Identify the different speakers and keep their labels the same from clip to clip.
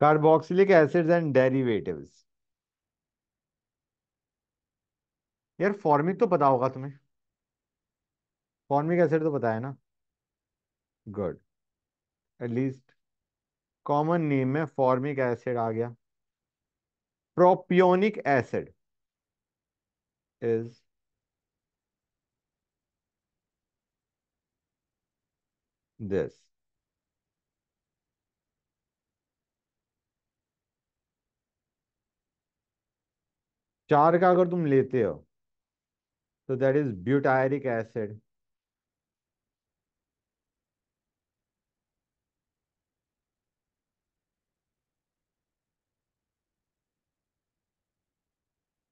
Speaker 1: Carboxylic acids and derivatives यार formic तो पता होगा तुम्हें फॉर्मिक एसिड तो पता है ना गुड एटलीस्ट कॉमन नेम में फॉर्मिक एसिड आ गया प्रोपियोनिक एसिड इज दिस चार का अगर तुम लेते हो तो दैट इज ब्यूटायरिक एसिड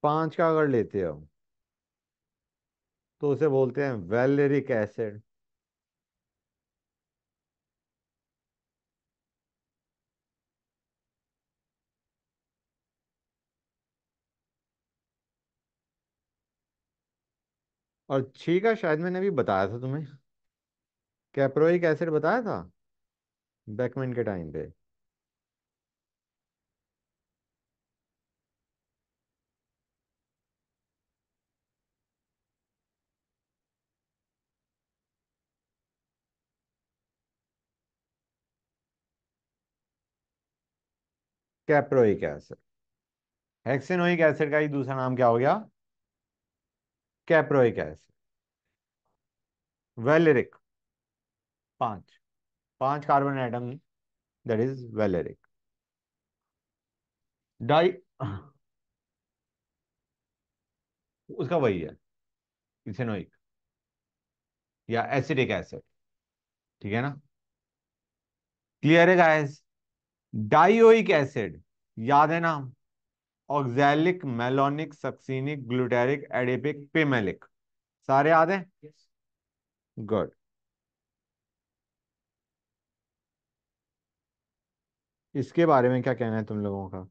Speaker 1: पांच का अगर लेते हो तो उसे बोलते हैं वेलरिक एसिड और छी का शायद मैंने अभी बताया था तुम्हें कैप्रोइक एसिड बताया था बैकमैन के टाइम पे कैप्रोइक एसिड हेक्सेनोइक एसिड का ही दूसरा नाम क्या हो गया कैप्रोइक एसिड वेलेरिक पांच पांच carbon atom that is valeric डाई उसका वही है इथेनोइक या एसिडिक एसिड ठीक है ना क्लियर है गाइस डाइओइक एसिड याद है ना oxalic malonic succinic glutaric adipic pimelic सारे याद हैं गुड इसके बारे में क्या कहना है तुम लोगों का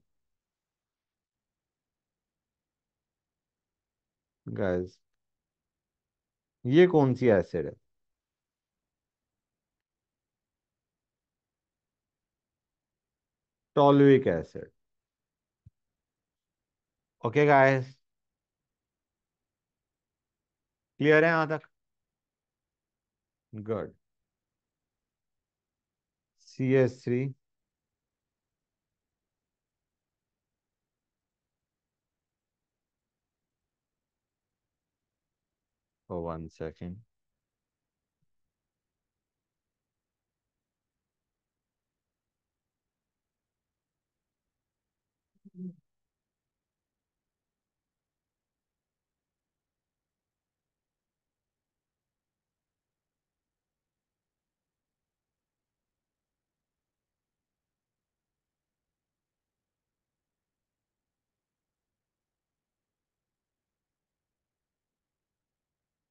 Speaker 1: गाइस ये कौन सी एसिड है टॉलविक एसिड ओके गाइस क्लियर है यहां तक good C S three one second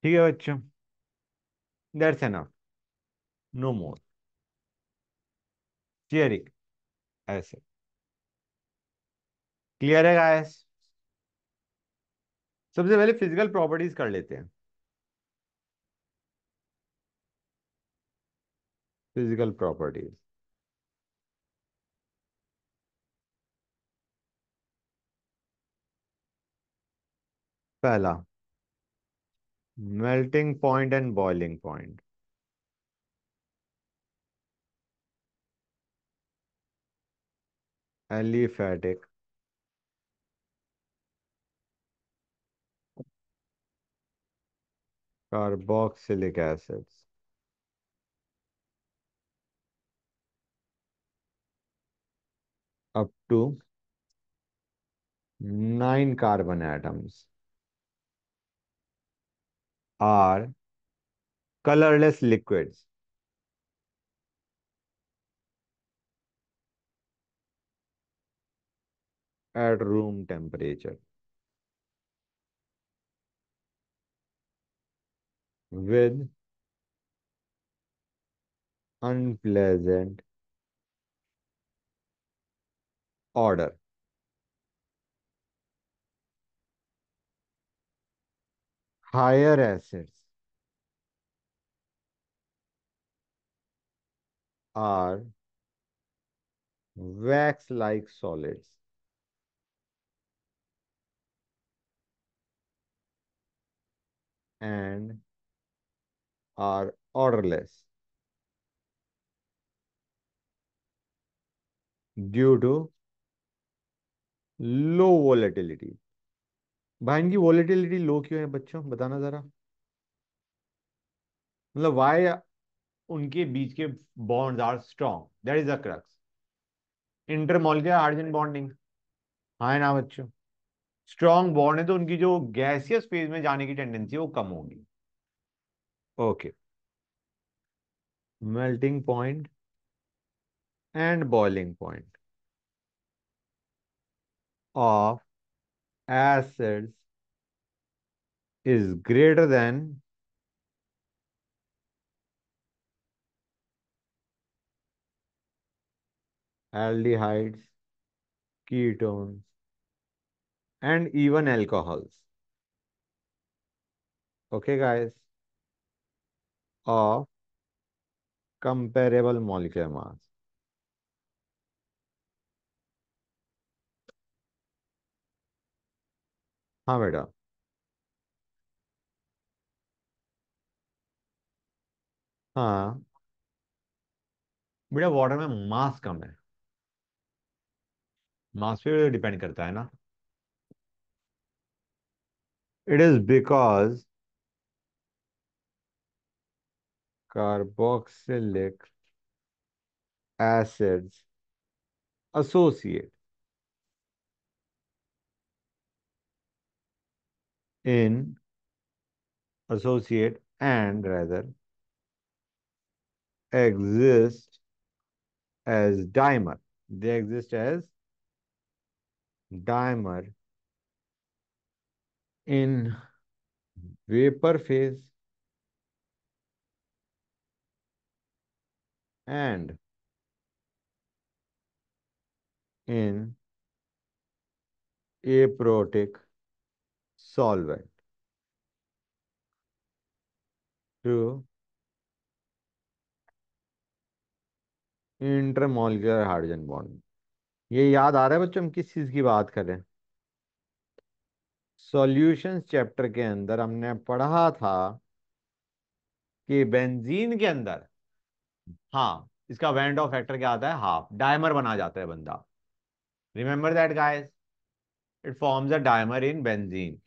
Speaker 1: ठीक है बच्चों that's enough no more cheering ऐसे क्लियर है गाइस सबसे पहले फिजिकल प्रॉपर्टीज कर लेते हैं फिजिकल प्रॉपर्टीज पहला melting point and boiling point. Aliphatic. Carboxylic acids. Up to nine carbon atoms are colorless liquids. at room temperature with unpleasant order. higher assets are wax-like solids. and are orderless due to low volatility. भाई की volatility लो क्यों है बच्चों बताना जरा मतलब Y उनके बीच के bonds are strong that is the crux intermolecular bonding हाँ ना बच्चों स्ट्रॉन्ग बॉन्ड है तो उनकी जो गैसियस फेज में जाने की टेंडेंसी वो कम होगी okay melting point and boiling point of assets is greater than aldehydes, ketones, and even alcohols. Okay, guys? Of comparable molecular mass. हाँ बेटा हाँ बेटा वाटर में मास कम है मास पे डिपेंड करता है ना it is because carboxylic acids associate in associate and rather exist as dimer. They exist as dimer in vapor phase and in aprotic solvent. to intermolecular hydrogen bond ये याद आ रहा है बच्चों हम किस चीज की बात कर रहे हैं सॉल्यूशंस चैप्टर के अंदर हमने पढ़ा था कि बेंजीन के अंदर हाँ इसका वेंड ऑफ फैक्टर क्या आता है हाफ डायमर बना जाता है बंदा remember that guys it forms a dimer in benzene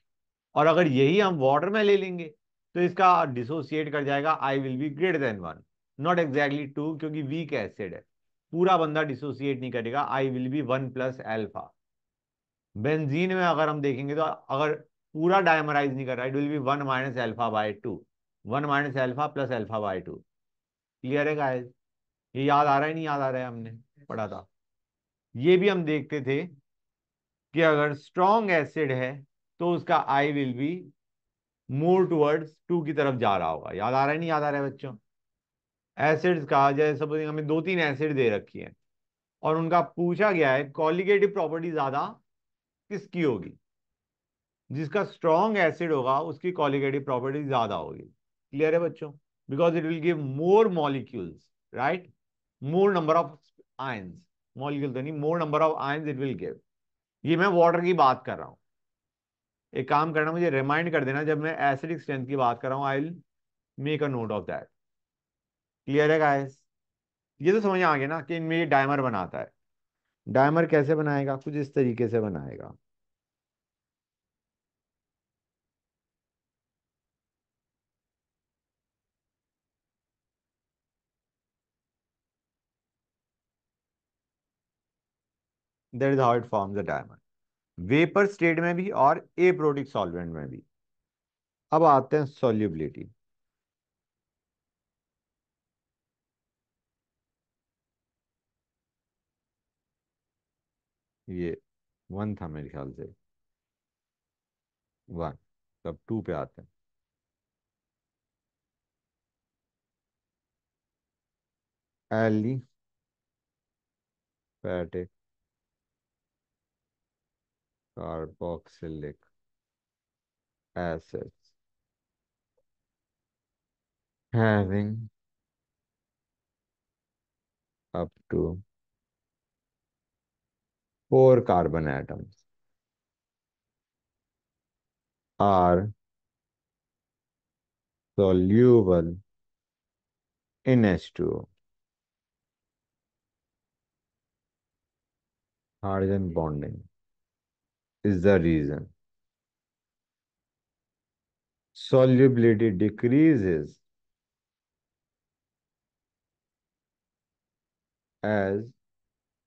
Speaker 1: और अगर यही हम वाटर में ले लेंगे तो इसका डिसोसिएट कर जाएगा i will be greater than one not exactly two क्योंकि वीक एसिड है पूरा बंदा डिसोसिएट नहीं करेगा i will be one plus alpha benzene में अगर हम देखेंगे तो अगर पूरा डायमराइज नहीं कर रहा it will be one minus alpha by two one minus alpha plus alpha by two clear है गाइस ये याद आ रहा है नहीं याद आ रहा है हमने पढ़ा था ये भी हम देखते थे कि अगर स्ट्रॉन्ग एसिड है तो उसका i will be move towards two की तरफ जा रहा होगा याद आ रहा है नहीं याद आ रहा है बच्चों एसिड्स का जैसे सपोज हमें दो तीन एसिड दे रखी है और उनका पूछा गया है कॉलिगेटिव प्रॉपर्टी ज्यादा किसकी होगी जिसका स्ट्रॉन्ग एसिड होगा उसकी कॉलिगेटिव प्रॉपर्टी ज्यादा होगी क्लियर है बच्चों because it will give more molecules right more number of i molecule तो नहीं more number of i it will give ये मैं वाटर की बात कर रहा हूं एक काम करना मुझे रिमाइंड कर देना जब मैं एसिडिक स्ट्रेंथ की बात कर रहा हूँ I will make a note of that clear है गाइस ये तो समझ आ गया ना कि इनमें ये डायमर बनाता है डायमर कैसे बनाएगा कुछ इस तरीके से बनाएगा that is how it forms a diamond. Vapour state में भी और ए प्रोटिक सॉल्वेंट में भी अब आते हैं सॉल्युबिलिटी ये वन था मेरे ख्याल से वन तब टू पे आते हैं aliphatic carboxylic acids having up to four carbon atoms are soluble in H2O. Hydrogen bonding. is the reason. Solubility decreases as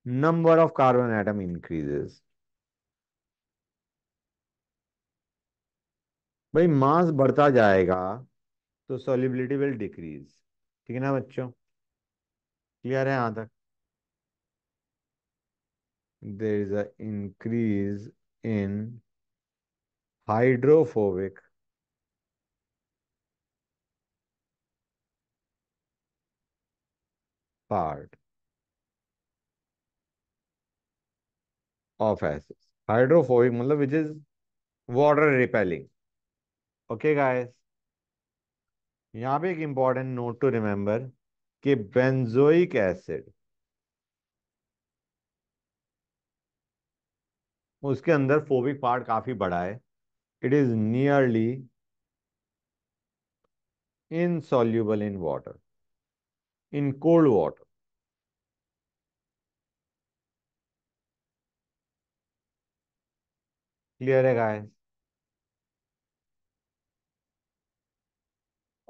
Speaker 1: number of carbon atom increases. भाई मास बढ़ता जाएगा तो सॉल्युबिलिटी विल डिक्रीज ठीक है ना बच्चों क्लियर है यहाँ तक there is a increase in hydrophobic part of acids. Hydrophobic मतलब which is water repelling. Okay guys. यहाँ पे एक इम्पॉर्टेंट नोट टू रिमेम्बर कि बेंजोइक एसिड उसके अंदर फोबिक पार्ट काफी बड़ा है it is nearly insoluble in water in cold water clear है गाइस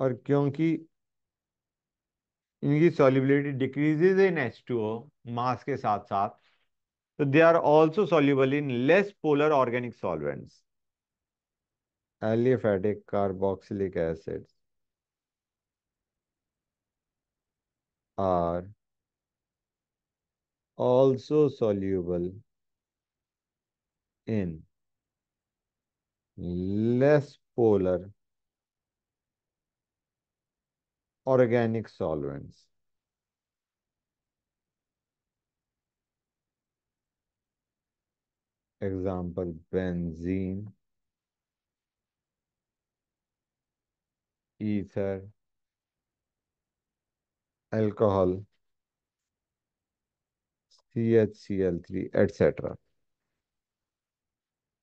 Speaker 1: और क्योंकि इनकी solubility decreases in H two O mass के साथ साथ So they are also soluble in less polar organic solvents. Aliphatic carboxylic acids are also soluble in less polar organic solvents. example benzene ether alcohol CHCl3 etcetera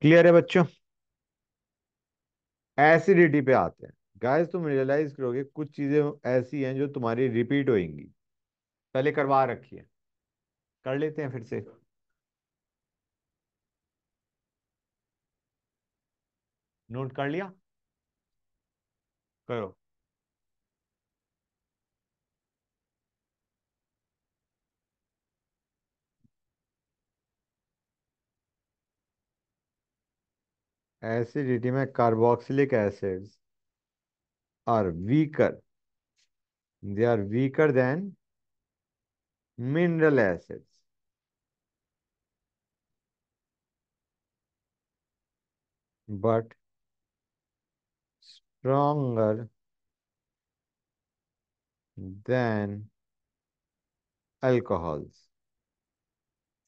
Speaker 1: clear है बच्चों acidity पे आते हैं guys तुम realise करोगे कुछ चीजें ऐसी हैं जो तुम्हारी रिपीट होएंगी पहले करवा रखी है कर लेते हैं फिर से नोट कर लिया करो एसिडिटी में carboxylic acids are weaker they are weaker than mineral acids but stronger than alcohols.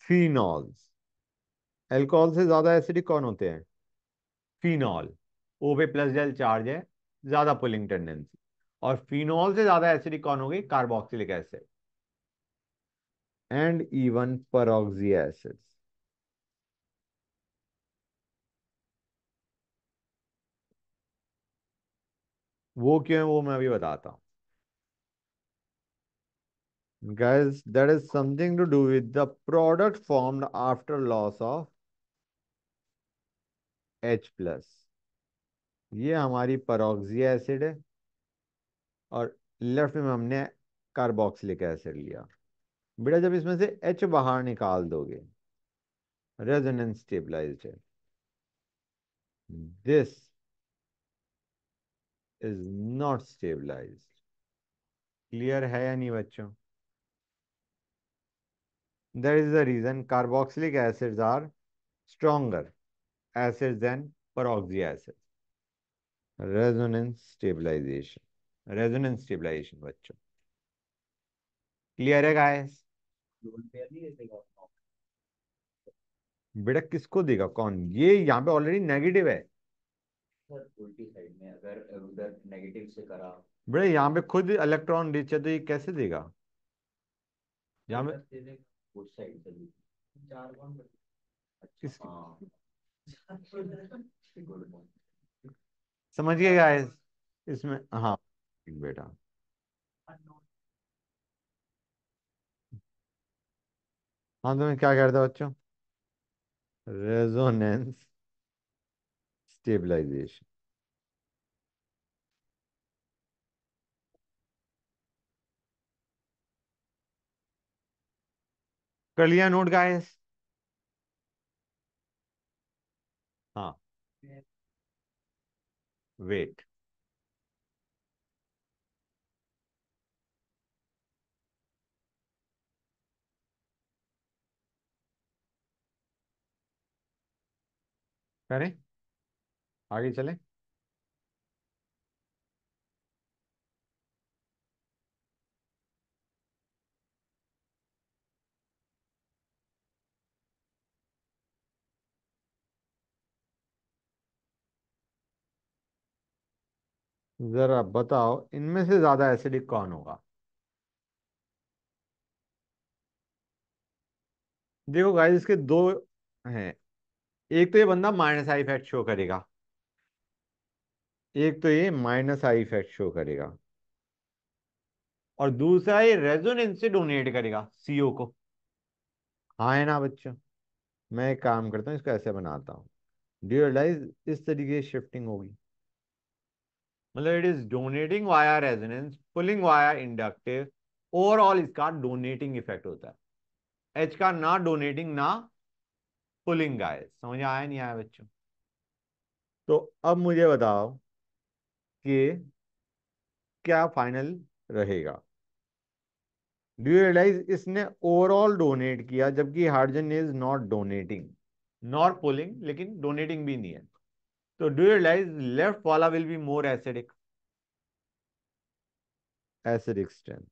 Speaker 1: Phenols. Alcohol से ज्यादा एसिडिक कौन होते हैं फिनॉल ओ पे प्लस जेल चार्ज है ज्यादा पुलिंग टेंडेंसी और फिनॉल से ज्यादा एसिडिक कौन हो गई carboxylic acid and even peroxy acid वो क्यों है वो मैं अभी बताता हूँ guys that is something to do with the product formed after loss of H plus ये हमारी परोक्सिया एसिड है और लेफ्ट में हमने कार्बोक्सिलिक एसिड लिया बेटा जब इसमें से एच बाहर निकाल दोगे रेजोनेंस स्टेबलाइज्ड है this is not stabilise clear है या नहीं बच्चों there is the reason carboxylic acid are stronger acid than peroxy acid resonance stabilisation resonance stabilisation बच्चों क्लियर है गाइस बेटा किसको देगा कौन ये यहाँ पे ऑलरेडी नेगेटिव है
Speaker 2: बड़े
Speaker 1: यहाँ पे खुद इलेक्ट्रॉन रिच है तो ये कैसे देगा
Speaker 2: यहाँ पे
Speaker 1: किस समझिए गाइस इसमें हाँ बेटा हाँ तुम्हें तो क्या कहता बच्चों रेजोनेंस stabilization. कर लिया नोट गाइस हाँ वेट करें आगे चलें जरा बताओ इनमें से ज्यादा एसिडिक कौन होगा देखो गाइस इसके दो हैं एक तो ये बंदा माइनस आई इफेक्ट शो करेगा एक तो ये माइनस आई इफेक्ट शो करेगा और दूसरा ये रेजोनेंस से डोनेट करेगा सीओ को हाँ है ना बच्चों मैं एक काम करता हूँ इसको ऐसे बनाता हूँ डिज इस तरीके से शिफ्टिंग होगी मतलब it is donating via resonance pulling via inductive overall इसका डोनेटिंग इफेक्ट होता है एच का ना डोनेटिंग ना पुलिंग गाइस समझ आया नहीं आया बच्चों तो अब मुझे बताओ के क्या फाइनल रहेगा डू यू रियलाइज इसने ओवरऑल डोनेट किया जबकि hydrogen is not donating not pulling लेकिन डोनेटिंग भी नहीं है तो डू यू रियलाइज लेफ्ट वाला will be more acidic acidic strength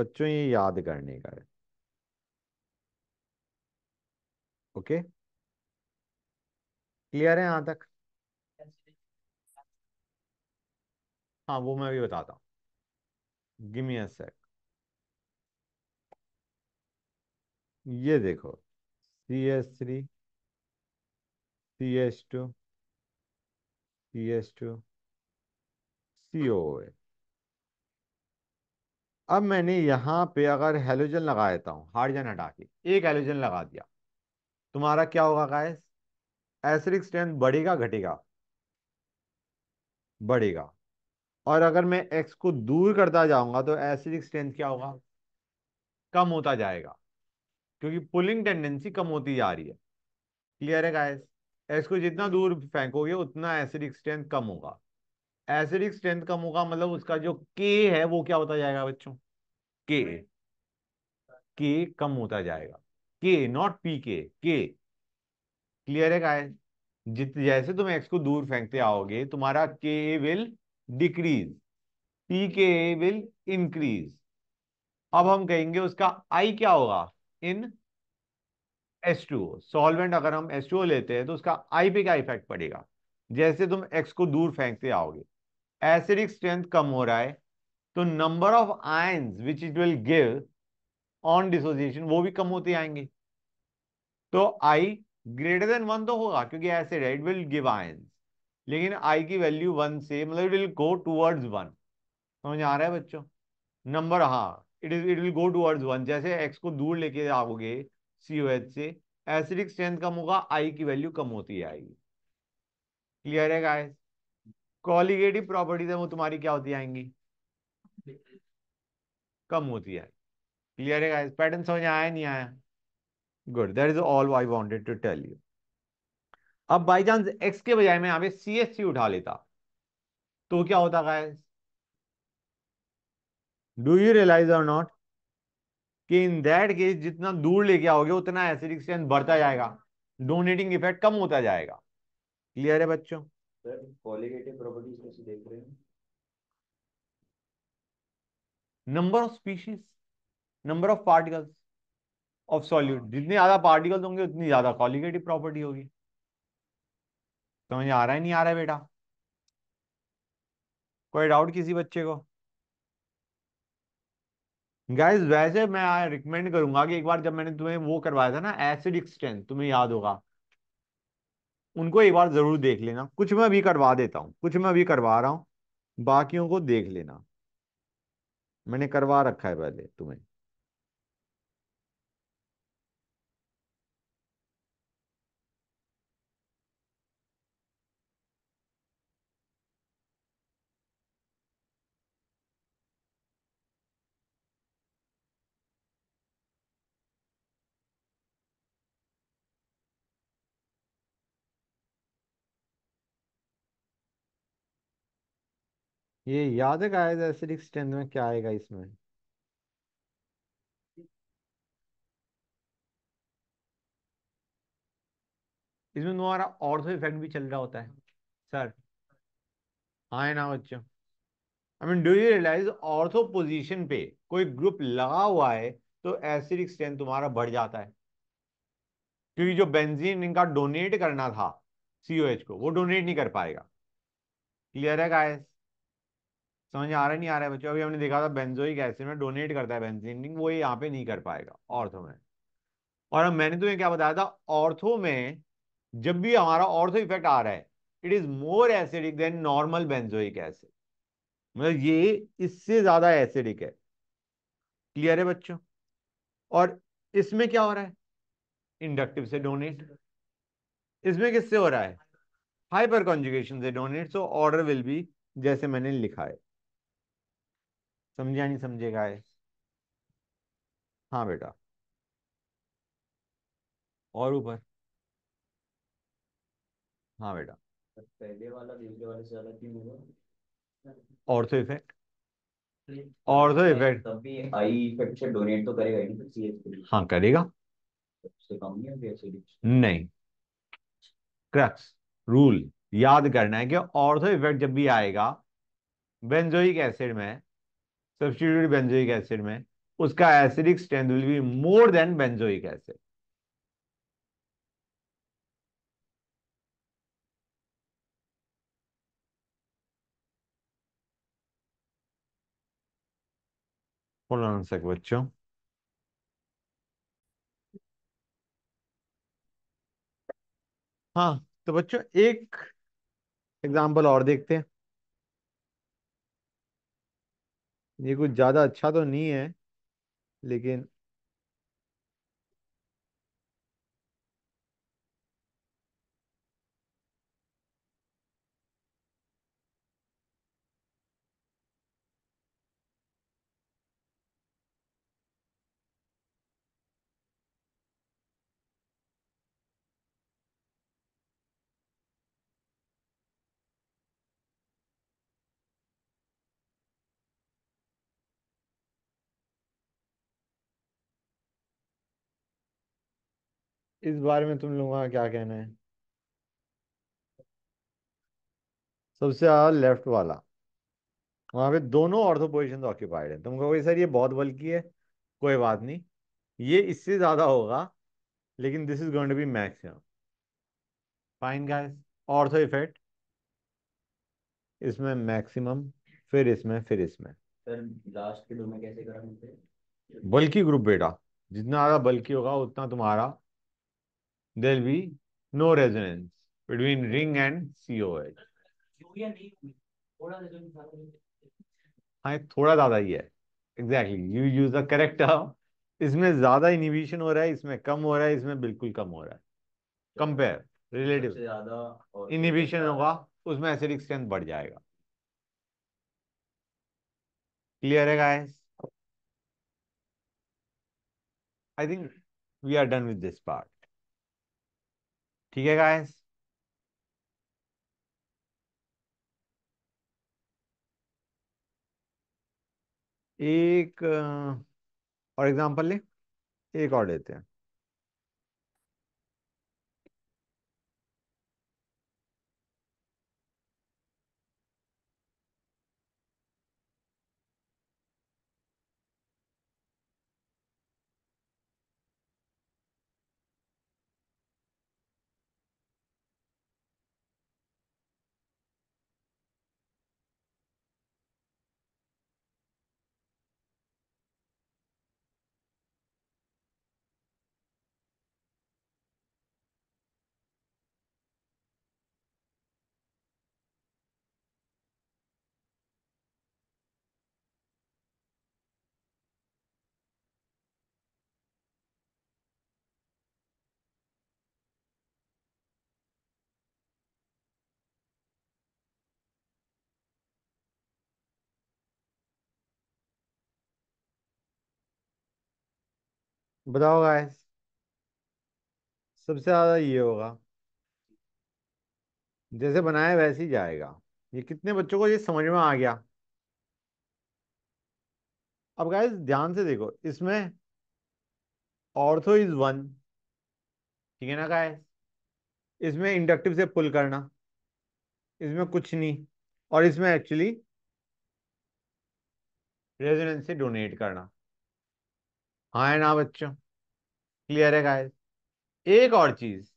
Speaker 1: बच्चों ये याद करने का है ओके okay? क्लियर है यहां तक हाँ वो मैं भी बताता हूं गिमी अ सेक ये देखो C S three C S two C S two C O A अब मैंने यहां पे अगर हेलोजन लगा देता हूँ हाइड्रोजन हटा के एक हेलोजन लगा दिया तुम्हारा क्या होगा गायस एसिडिक स्ट्रेंथ बढ़ेगा घटेगा बढ़ेगा और अगर मैं एक्स को दूर करता जाऊंगा तो एसिडिक स्ट्रेंथ क्या होगा कम होता जाएगा क्योंकि पुलिंग टेंडेंसी कम होती जा रही है क्लियर है गाइस एक्स को जितना दूर फेंकोगे उतना एसिडिक स्ट्रेंथ कम होगा एसिडिक स्ट्रेंथ कम होगा मतलब उसका जो के है वो क्या होता जाएगा बच्चों के के कम होता जाएगा के नॉट पी के के क्लियर है गाइस जित जैसे तुम एक्स को दूर फेंकते आओगे तुम्हारा के ए विल डिक्रीज पी के ए विल इंक्रीज अब हम कहेंगे उसका आई क्या होगा इन एस टू सॉल्वेंट अगर हम एस टू ओ लेते हैं तो उसका आई पे क्या इफेक्ट पड़ेगा जैसे तुम एक्स को दूर फेंकते आओगे एसिडिक स्ट्रेंथ कम हो रहा है तो number of ions which it will give on dissociation वो भी कम होते आएंगे तो आई ग्रेटर देन वन तो होगा क्योंकि ऐसे राइट विल गिव आयन लेकिन आई की वैल्यू वन से मतलब it will go towards one समझ आ रहा है बच्चों नंबर हाँ it is it will go towards one जैसे एक्स को दूर लेके आओगे सी ओ एच से एसिडिक स्ट्रेंथ कम होगा आई की वैल्यू कम होती जाएगी क्लियर है गाइस कॉलिगेटिव प्रॉपर्टीज है वो तुम्हारी क्या होती आएंगी कम होती है क्लियर है गाइस पैटर्न समझ आया नहीं आया good that is all I wanted to tell you अब बाई चांस एक्स के बजाय मैं यहां पे सी एस सी उठा लेता तो क्या होता guys do you realise or not कि इन दैट केस जितना दूर लेके आओगे उतना एसिडिक स्ट्रेंथ बढ़ता जाएगा डोनेटिंग इफेक्ट कम होता जाएगा क्लियर है बच्चों number of species number of particles of solute जितने ज्यादा पार्टिकल्स होंगे उतनी ज्यादा कॉलिगेटिव प्रॉपर्टी होगी समझ तो आ रहा है नहीं आ रहा है बेटा कोई डाउट किसी बच्चे को गाइस वैसे मैं रिकमेंड करूंगा कि एक बार जब मैंने तुम्हें वो करवाया था ना एसिड स्ट्रेंथ तुम्हें याद होगा उनको एक बार जरूर देख लेना कुछ मैं अभी करवा देता हूँ कुछ मैं अभी करवा रहा हूँ बाकियों को देख लेना मैंने करवा रखा है पहले तुम्हें ये याद है गाइस एसिडिक स्ट्रेंथ में क्या आएगा इसमें इसमें हमारा ऑर्थो इफेक्ट भी चल रहा होता है सर हाँ है ना बच्चों I mean do you realise ortho position पे कोई ग्रुप लगा हुआ है तो एसिडिक स्ट्रेंथ तुम्हारा बढ़ जाता है क्योंकि जो बेंजीन इनका डोनेट करना था सीओएच को वो डोनेट नहीं कर पाएगा क्लियर है गाइस समझ आ रहा नहीं आ रहा है बच्चों अभी हमने देखा था बेंजोइक एसिड में डोनेट करता है बेंजीन वो ये यहाँ पे नहीं कर पाएगा ऑर्थो में और अब मैंने तुम्हें क्या बताया था ऑर्थो में जब भी हमारा ऑर्थो इफेक्ट आ रहा है it is more acidic than normal benzoic acid मतलब ये इससे ज्यादा एसिडिक है क्लियर है बच्चों और इसमें क्या हो रहा है इंडक्टिव से डोनेट इसमें किससे हो रहा है हाइपर कॉन्जुगेशन से donate so order will be जैसे मैंने लिखा है समझा नहीं समझेगा ये हाँ बेटा और ऊपर हाँ बेटा
Speaker 2: पहले वाला दूसरे वाले से अलग क्यों होगा
Speaker 1: ऑर्थो इफेक्ट ऑर्थो इफेक्ट
Speaker 2: तब भी आई इफेक्ट से डोनेट तो करेगा ही सीएच
Speaker 1: हाँ करेगा सबसे कम नहीं है सीएच नहीं क्रक्स रूल याद करना है कि ऑर्थो इफेक्ट जब भी आएगा बेंजोइक एसिड में सब्सटीट्यूट बेंजोइक एसिड में उसका acidic strength will be more than benzoic acid बच्चों हाँ तो बच्चों एक एग्जाम्पल और देखते हैं ये कुछ ज़्यादा अच्छा तो नहीं है लेकिन इस बारे में तुम लोगों का क्या कहना है सबसे ज्यादा लेफ्ट वाला वहां पे दोनों ऑर्थो पोजिशन ऑक्यूपाइड है तुम कहोगे सर ये बहुत बल्कि है कोई बात नहीं ये इससे ज्यादा होगा लेकिन this is going to be maximum fine guys ortho effect इसमें मैक्सिमम फिर इसमें फिर इसमें सर
Speaker 2: लास्ट के दो में कैसे करा
Speaker 1: बल्कि ग्रुप बेटा जितना ज्यादा बल्कि होगा उतना तुम्हारा there will be no resonance between ring and COH. हाँ थोड़ा ज्यादा ही है exactly you use the correct term इसमें ज्यादा इनिबिशन हो रहा है इसमें कम हो रहा है इसमें बिल्कुल कम हो रहा है कंपेयर रिलेटिव इनिबिशन होगा उसमें एसिडिक स्ट्रेंथ बढ़ जाएगा क्लियर है guys I think we are done with this part ठीक है गाइस एक और एग्जांपल ले एक और लेते हैं बताओ गाइस सबसे ज्यादा ये होगा जैसे बनाया वैसे ही जाएगा ये कितने बच्चों को ये समझ में आ गया अब गाइस ध्यान से देखो इसमें ऑर्थो इज वन ठीक है ना गाइस इसमें इंडक्टिव से पुल करना इसमें कुछ नहीं और इसमें एक्चुअली रेजिडेंसी से डोनेट करना हाँ है ना बच्चों क्लियर है गाइस एक और चीज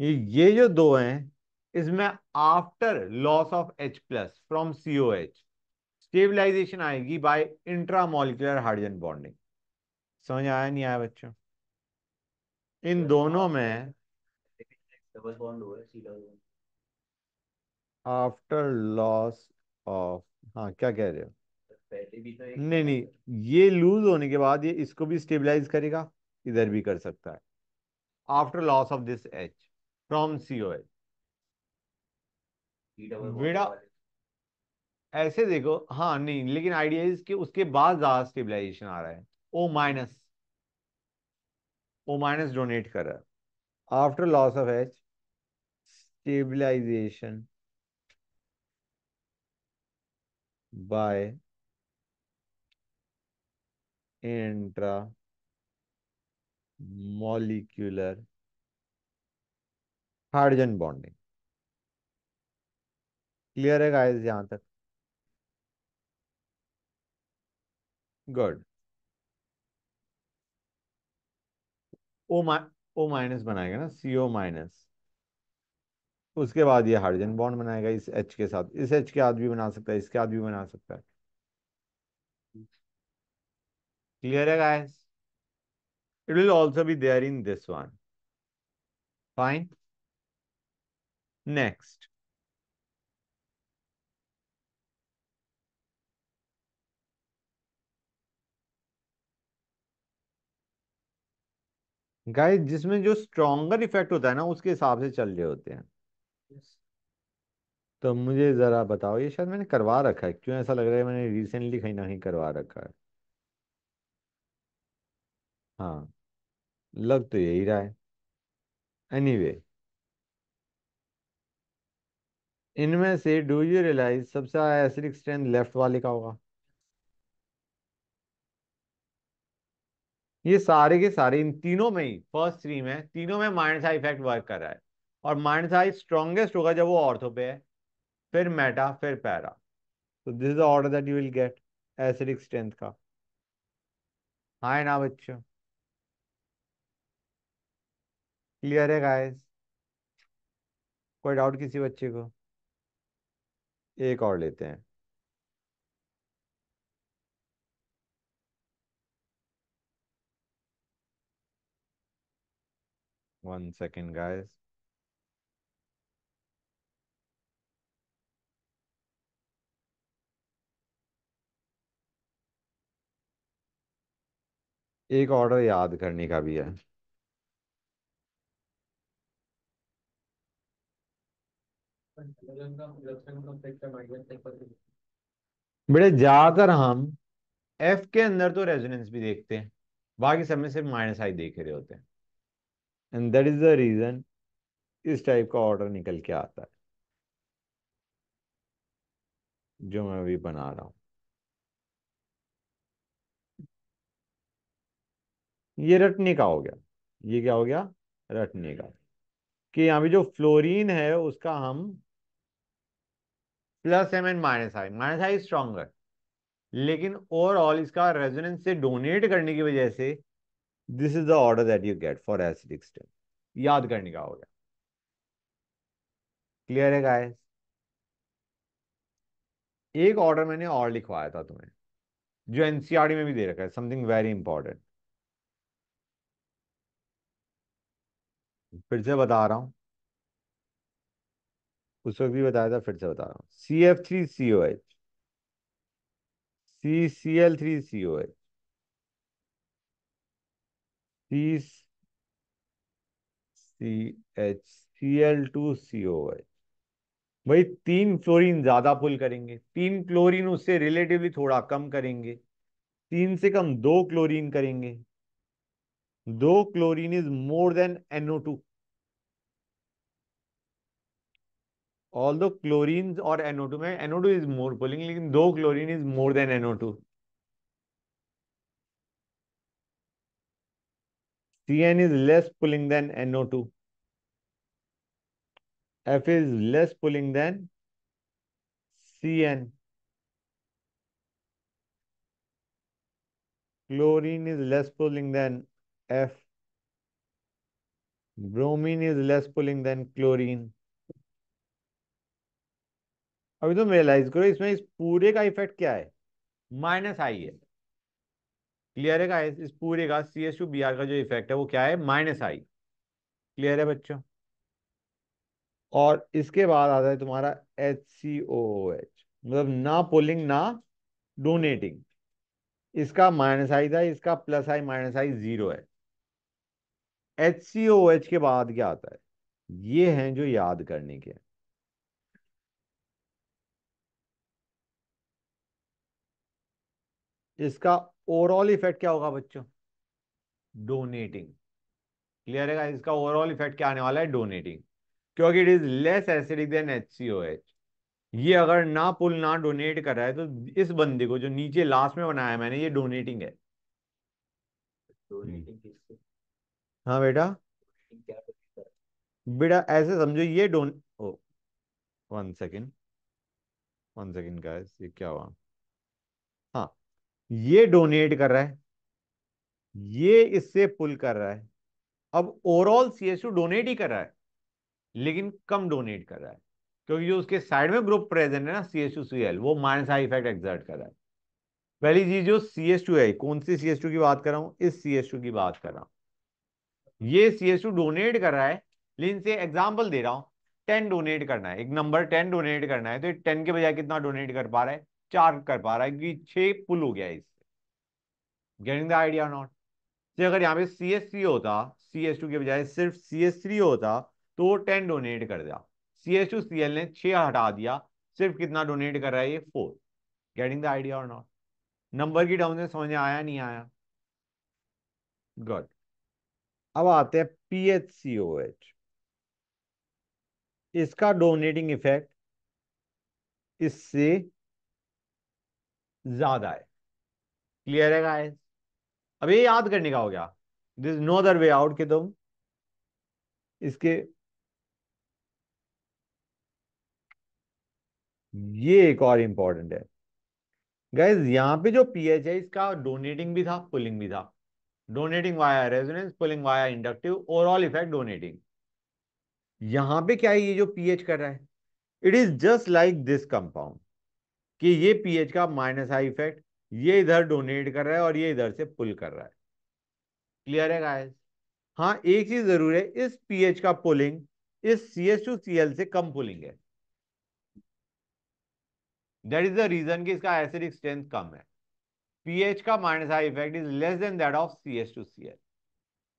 Speaker 1: ये ये जो दो हैं इसमें after loss of H plus from C O H stabilisation आएगी बाय इंट्रामोलिकुलर हाइड्रोजन बॉन्डिंग समझ आया नहीं आया बच्चों इन दोनों में आफ्टर लॉस ऑफ हाँ क्या कह रहे हो
Speaker 2: पहले भी तो एक नहीं
Speaker 1: नहीं ये लूज होने के बाद ये इसको भी स्टेबलाइज करेगा इधर भी कर सकता है after loss of this H from C O H बेटा ऐसे देखो हाँ नहीं लेकिन आइडिया इज कि उसके बाद ज्यादा स्टेबलाइजेशन आ रहा है O minus O minus donate कर रहा है after loss of H stabilisation by intramolecular hydrogen bonding clear है गाइस यहां तक गुड ओ ओ माइनस बनाएगा ना सीओ माइनस उसके बाद ये हाइड्रोजन बॉन्ड बनाएगा इस एच के साथ इस एच के आदमी बना सकता है इसके आदमी बना सकता है Clear guys? It will also be there in this one. Fine. Next. Guys जिसमें जो स्ट्रॉन्गर इफेक्ट होता है ना उसके हिसाब से चल रहे होते हैं yes. तो मुझे ज़रा बताओ ये शायद मैंने करवा रखा है क्यों ऐसा लग रहा है मैंने रिसेंटली कहीं ना कहीं करवा रखा है हाँ लग तो यही रहा है एनीवे anyway, इनमें से डू यू रियलाइज सबसे एसिडिक स्ट्रेंथ लेफ्ट वाले का होगा ये सारे के सारे इन तीनों में ही फर्स्ट थ्री में तीनों में माइंड आई इफेक्ट वर्क कर रहा है और माइंड आई स्ट्रॉन्गेस्ट होगा जब वो ऑर्थो पे है फिर मेटा फिर पैरा तो this is the order that you will get acidic strength का हाय ना बच्चों क्लियर है गाइस कोई डाउट किसी बच्चे को एक और लेते हैं वन सेकेंड गाइस एक ऑर्डर याद करने का भी है
Speaker 2: बेटे
Speaker 1: ज्यादातर हम एफ के अंदर तो रेजोनेंस भी देखते हैं बाकी सब में सिर्फ माइनस आई देख रहे होते हैं and that is the reason इस टाइप का ऑर्डर निकल के आता है जो मैं अभी बना रहा हूं ये रटने का हो गया ये क्या हो गया रटने का कि यहां पे जो फ्लोरीन है उसका हम plus M and minus I minus I stronger लेकिन ओवरऑल इसका रेजोनेंस से डोनेट करने की वजह से this is the order that you get for acidic step याद करने का हो गया क्लियर है गाइस एक ऑर्डर मैंने और लिखवाया था तुम्हें जो एनसीआर e में भी दे रखा है समथिंग वेरी इंपॉर्टेंट फिर से बता रहा हूं उस वक्त भी बताया था फिर से बता रहा हूँ C F three C O H C C L three C O H C C H C L two C O H भाई तीन फ्लोरीन ज्यादा पुल करेंगे तीन क्लोरीन उससे रिलेटिवली थोड़ा कम करेंगे तीन से कम दो क्लोरीन करेंगे दो chlorine is more than N O two all दो क्लोरिन और एनओ टू में N O two is more pulling लेकिन दो chlorine is more than N O two C N is less pulling than N O two F is less pulling than C N chlorine is less pulling than F bromine is less pulling than chlorine अभी तुम realise करो इसमें इस पूरे का effect क्या है minus आई है क्लियर है का इस पूरे का C S U B R का जो इफेक्ट है वो क्या है माइनस आई क्लियर है बच्चों और इसके बाद आता है तुम्हारा एच सी ओ एच मतलब ना पोलिंग ना डोनेटिंग इसका माइनस आई था इसका plus I minus I zero है एच सी ओ एच के बाद क्या आता है ये हैं जो याद करने के इसका ओवरऑल इफेक्ट क्या होगा बच्चों डोनेटिंग क्लियर है इसका ओवरऑल इफेक्ट क्या आने वाला है डोनेटिंग क्योंकि it is less acidic than H ये अगर ना पुल ना डोनेट कर रहा है तो इस बंदे को जो नीचे लास्ट में बनाया मैंने ये डोनेटिंग है
Speaker 2: डोनेटिंग
Speaker 1: हाँ बेटा बेटा ऐसे समझो ये डोन ओ वन सेकेंड वन सेकेंड का क्या हुआ ये डोनेट कर रहा है ये इससे पुल कर रहा है अब ओवरऑल सीएसयू डोनेट ही कर रहा है लेकिन कम डोनेट कर रहा है क्योंकि जो उसके साइड में ग्रुप प्रेजेंट है ना सी एस सी एल वो माइनस आई इफेक्ट एग्जर्ट कर रहा है पहली चीज जो सी एस टू है कौन सी सी एस टू की बात कर रहा हूं इस सी एस टू की बात कर रहा हूं ये सी एस टू डोनेट कर रहा है लेकिन से एग्जाम्पल दे रहा हूं टेन डोनेट करना है एक नंबर टेन डोनेट करना है तो टेन के बजाय कितना डोनेट कर पा रहा है चार कर पा रहा है क्योंकि छह पुल हो गया इससे गेटिंग द आइडिया नॉट अगर यहाँ पे सी एस थ्री होता सी एस टू के बजाय सिर्फ सी एस थ्री होता तो वो टेन डोनेट कर दिया C S two C L ने छ हटा दिया सिर्फ कितना डोनेट कर रहा है ये for getting the idea or not number की डाउन से समझ आया नहीं आया गुड अब आते हैं P H C O H इसका डोनेटिंग इफेक्ट इससे ज्यादा है क्लियर है गाइस अब ये याद करने का हो गया this no other way out कि तुम इसके ये एक और इंपॉर्टेंट है गाइज यहां पे जो पीएच है इसका डोनेटिंग भी था पुलिंग भी था donating via resonance pulling via inductive overall effect donating यहां पे क्या है ये जो पीएच कर रहा है it is just like this compound कि ये पीएच का माइनस आई इफेक्ट ये इधर डोनेट कर रहा है और ये इधर से पुल कर रहा है क्लियर है गाइस हाँ एक चीज जरूर है इस पीएच का पुलिंग इस C H two C L से कम पुलिंग है दैट इज द रीजन कि इसका एसिडिक स्ट्रेंथ कम है पीएच का minus I effect is less than that of C H two C L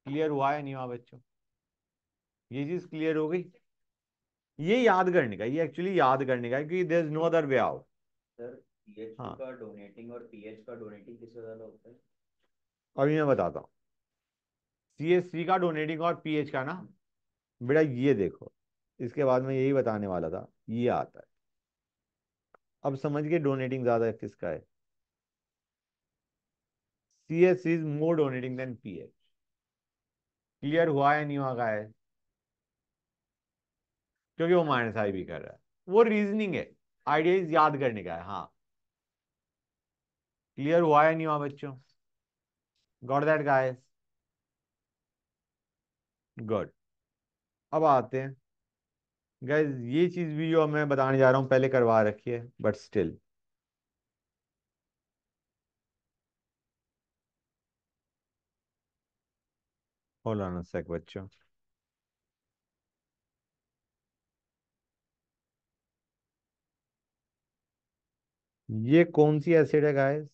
Speaker 1: clear हुआ है नहीं हुआ बच्चों ये चीज क्लियर हो गई ये याद करने का ये एक्चुअली याद करने का क्योंकि there is no other way out
Speaker 2: हाँ।
Speaker 1: अभी मैं बताता हूँ सी सी का डोनेटिंग और पी एच का ना बेटा ये देखो इसके बाद में यही बताने वाला था ये आता है अब समझ के डोनेटिंग ज्यादा है किसका है C S is more donating than P H clear हुआ है नहीं हुआ का है क्योंकि वो माइनस आई भी कर रहा है वो रीजनिंग है आइडियाज याद करने का है हाँ क्लियर हुआ है नहीं हुआ बच्चों गॉड दैट गाइस गुड अब आते हैं गैस ये चीज भी जो मैं बताने जा रहा हूँ पहले करवा रखी है बट स्टिल होल्ड ऑन बच्चों ये कौन सी एसिड है guys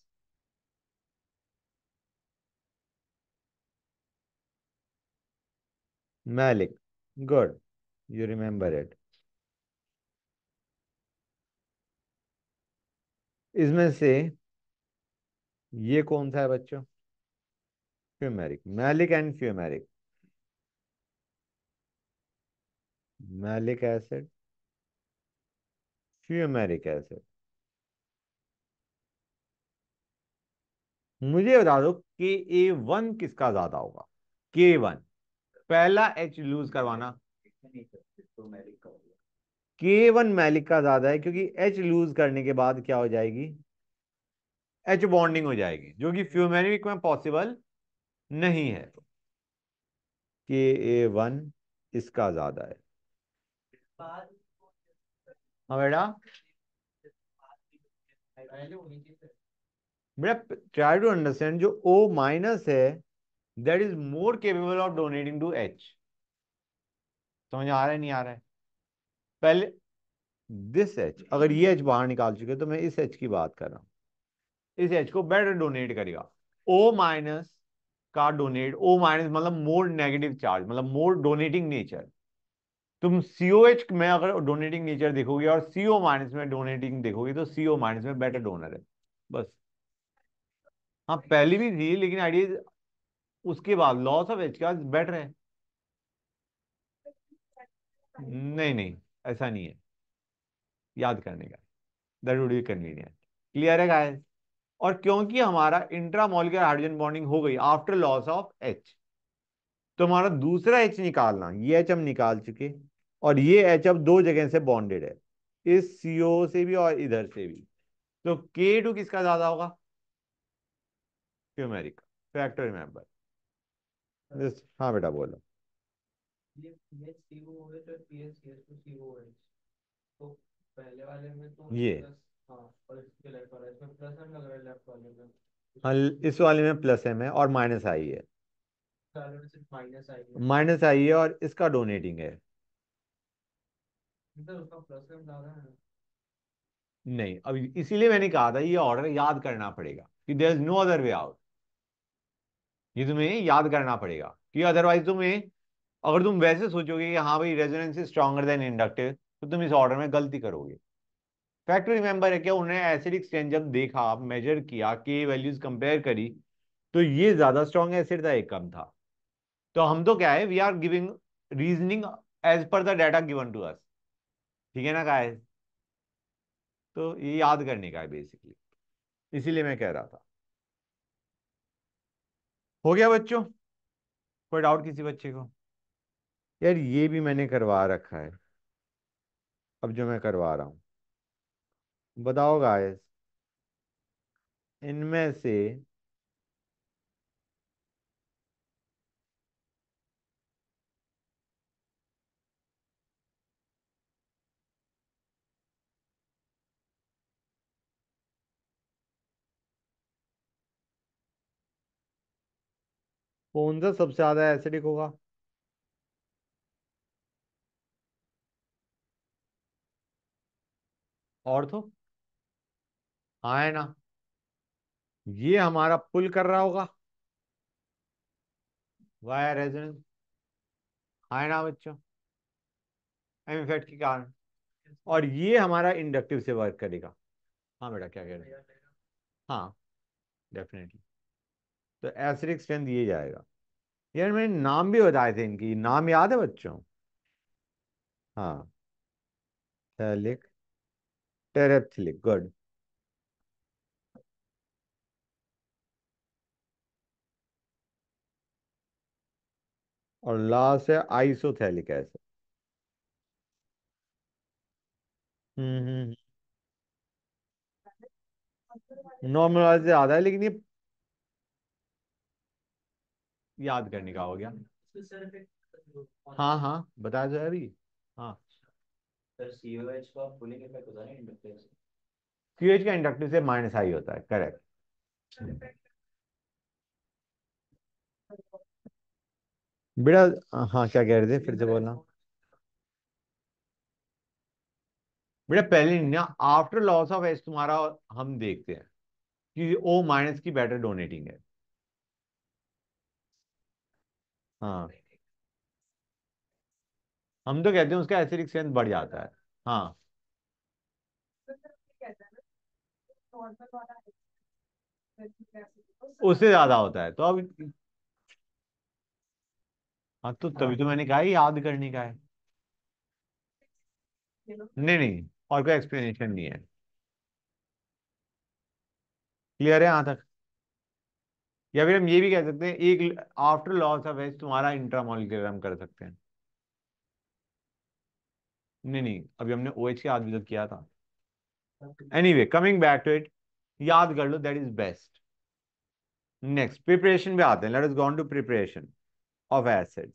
Speaker 1: malic good you remember it इसमें से ये कौन सा है बच्चों fumaric malic and fumaric malic acid fumaric acid मुझे बता दो के ए वन किसका ज्यादा होगा के वन पहला एच लूज करवाना के वन मैलिक का ज्यादा है क्योंकि एच लूज करने के बाद क्या हो जाएगी एच बॉन्डिंग हो जाएगी जो कि फ्यूमेनिक में पॉसिबल नहीं है के ए वन इसका ज्यादा है हाँ बेटा मेरा ट्राई टू अंडरस्टैंड जो ओ माइनस है that is more capable of donating to H समझ आ रहा है नहीं आ रहा है पहले दिस एच अगर ये एच बाहर निकाल चुके तो मैं इस एच की बात कर रहा हूँ इस एच को बेटर डोनेट करेगा ओ माइनस का डोनेट ओ माइनस मतलब मोर नेगेटिव चार्ज मतलब मोर डोनेटिंग नेचर तुम सीओ एच में अगर डोनेटिंग नेचर देखोगे और सीओ माइनस में डोनेटिंग देखोगे तो सीओ माइनस में बेटर डोनर है बस हाँ पहली भी थी लेकिन आइडिया उसके बाद लॉस ऑफ एच का बेटर है नहीं नहीं ऐसा नहीं है याद करने का that would be convenient clear है गाइस और क्योंकि हमारा इंट्रामोलिकुलर हाइड्रोजन बॉन्डिंग हो गई आफ्टर लॉस ऑफ एच तो हमारा दूसरा एच निकालना ये एच हम निकाल चुके और ये एच अब दो जगह से बॉन्डेड है इस सीओ से भी और इधर से भी तो के टू किसका ज्यादा होगा ट्यूमेरिक फैक्टर रिमेंबर हाँ बेटा बोलो
Speaker 2: में ये हाँ,
Speaker 1: इस वाले में प्लस एम है और माइनस आई है माइनस आई है और इसका डोनेटिंग
Speaker 2: मतलब है
Speaker 1: नहीं अब इसीलिए मैंने कहा था ये ऑर्डर याद करना पड़ेगा कि there is no other way out ये तुम्हें याद करना पड़ेगा क्योंकि अदरवाइज तुम्हें अगर तुम वैसे सोचोगे कि हाँ भाई resonance is stronger than inductive तो तुम इस ऑर्डर में गलती करोगे फैक्ट रिमेंबर है क्या उन्होंने एसिड एक्सचेंज जब देखा मेजर किया के वैल्यूज कंपेयर करी तो ये ज्यादा स्ट्रॉन्ग एसिड था एक कम था तो हम तो क्या है we are giving reasoning as per the data given to us ठीक है ना है तो ये याद करने का है बेसिकली इसीलिए मैं कह रहा था हो गया बच्चों कोई डाउट किसी बच्चे को यार ये भी मैंने करवा रखा है अब जो मैं करवा रहा हूं बताओ गाइस इनमें से कौन सा सबसे ज्यादा एसिडिक होगा और तो आए हाँ ना ये हमारा पुल कर रहा होगा वायर रेजिडेंस आए ना बच्चों एम इफेक्ट के कारण और ये हमारा इंडक्टिव से वर्क करेगा हाँ बेटा क्या कह रहे हैं हाँ डेफिनेटली तो एसरिक स्ट्रेंथ ये जाएगा यार मैंने नाम भी बताए थे इनकी नाम याद है बच्चों हाँ थैलिक टेरेप्थिलिक गुड और लास्ट है आइसोथैलिक ऐसे नॉर्मल से आधा है लेकिन ये याद करने का हो गया हाँ हाँ बताया जाए अभी हाँ का इंडक्टिव से माइनस आई होता है करेक्ट बेटा हाँ क्या कह रहे थे फिर से बोलना बेटा पहले ना आफ्टर लॉस ऑफ एस तुम्हारा हम देखते हैं कि ओ माइनस की बेटर डोनेटिंग है हाँ हम तो कहते हैं उसका एसिडिक स्ट्रेंथ बढ़ जाता है हाँ उससे ज्यादा होता है तो अब हाँ तो तभी हाँ। तो मैंने कहा याद करने का है नहीं नहीं और कोई एक्सप्लेनेशन नहीं है क्लियर है यहां तक या फिर हम ये भी कह सकते हैं एक आफ्टर लॉस ऑफ एच तुम्हारा इंट्रामोलिकुलर हम कर सकते हैं नहीं नहीं अभी हमने ओ एच के आदि तक किया था anyway coming back to it याद कर लो that is best next preparation पे आते हैं let is gone to preparation of acids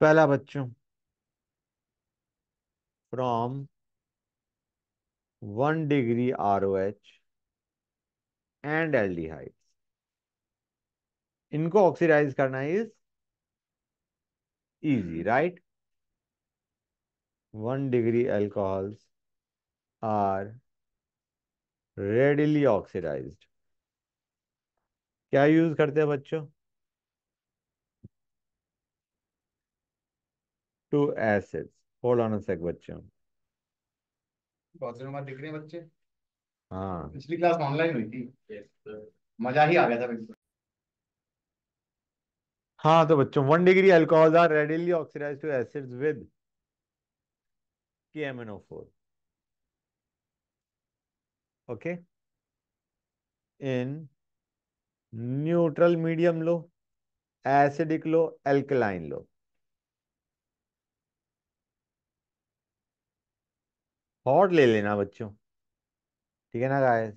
Speaker 1: पहला बच्चों from one degree R O H and aldehyde इनको ऑक्सीडाइज करना is easy right one degree alcohols are readily oxidized क्या यूज करते हैं बच्चों to acids hold on sec बच्चों बहुत दिख रहे हैं बच्चे हाँ पिछली क्लास ऑनलाइन हुई थी मजा ही आ गया था बिल्कुल हाँ तो बच्चों one degree alcohols are readily oxidize to acids with K M N O four okay in neutral medium लो एसिडिक लो एल्कलाइन लो हॉट ले लेना बच्चों ठीक है ना गाइस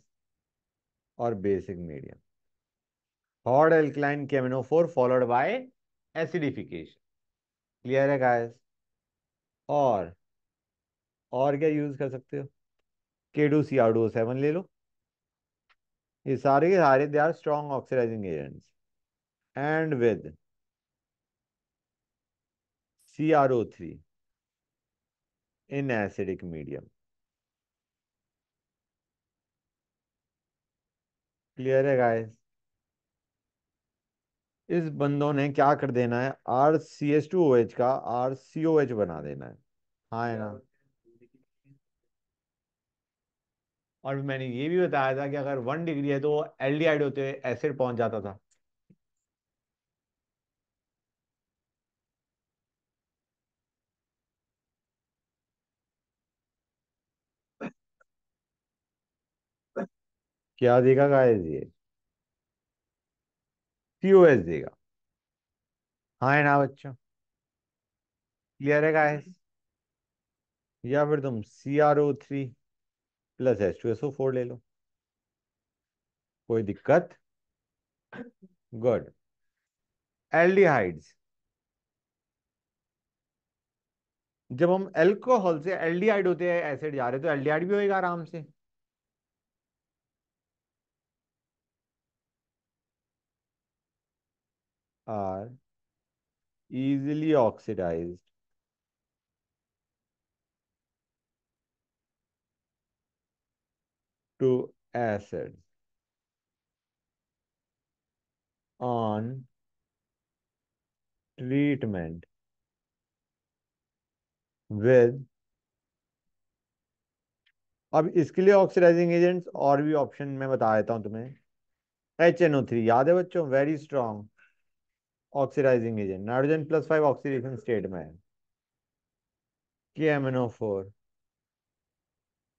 Speaker 1: और basic medium hot alkaline K M N O four followed by acidification clear है गाइस और और क्या यूज कर सकते हो केडू सी आडू सेवन ले लो ये सारे के सारे they are strong oxidizing agents and with C R O three in acidic medium clear है गाइस इस बंदों ने क्या कर देना है R C S two O H का आर सी ओ एच बना देना है हाँ है ना और मैंने ये भी बताया था कि अगर वन डिग्री है तो एल डी आइड होते हुए एसिड पहुंच जाता था क्या देगा गाइस ये क्यूएस देगा हाँ है ना बच्चों क्लियर है गाइस या फिर तुम C R O three plus H two S O four ले लो कोई दिक्कत गुड एल्डिहाइड्स जब हम एल्कोहल से एल्डिहाइड होते हैं एसिड जा रहे तो एल्डिहाइड भी होएगा आराम से are easily oxidized to acids on treatment with अब इसके लिए ऑक्सीडाइजिंग एजेंट्स और भी ऑप्शन मैं बता देता हूं तुम्हें एच एन ओ थ्री याद है बच्चों very strong oxidizing agent nitrogen plus five oxidation state में है K M N O four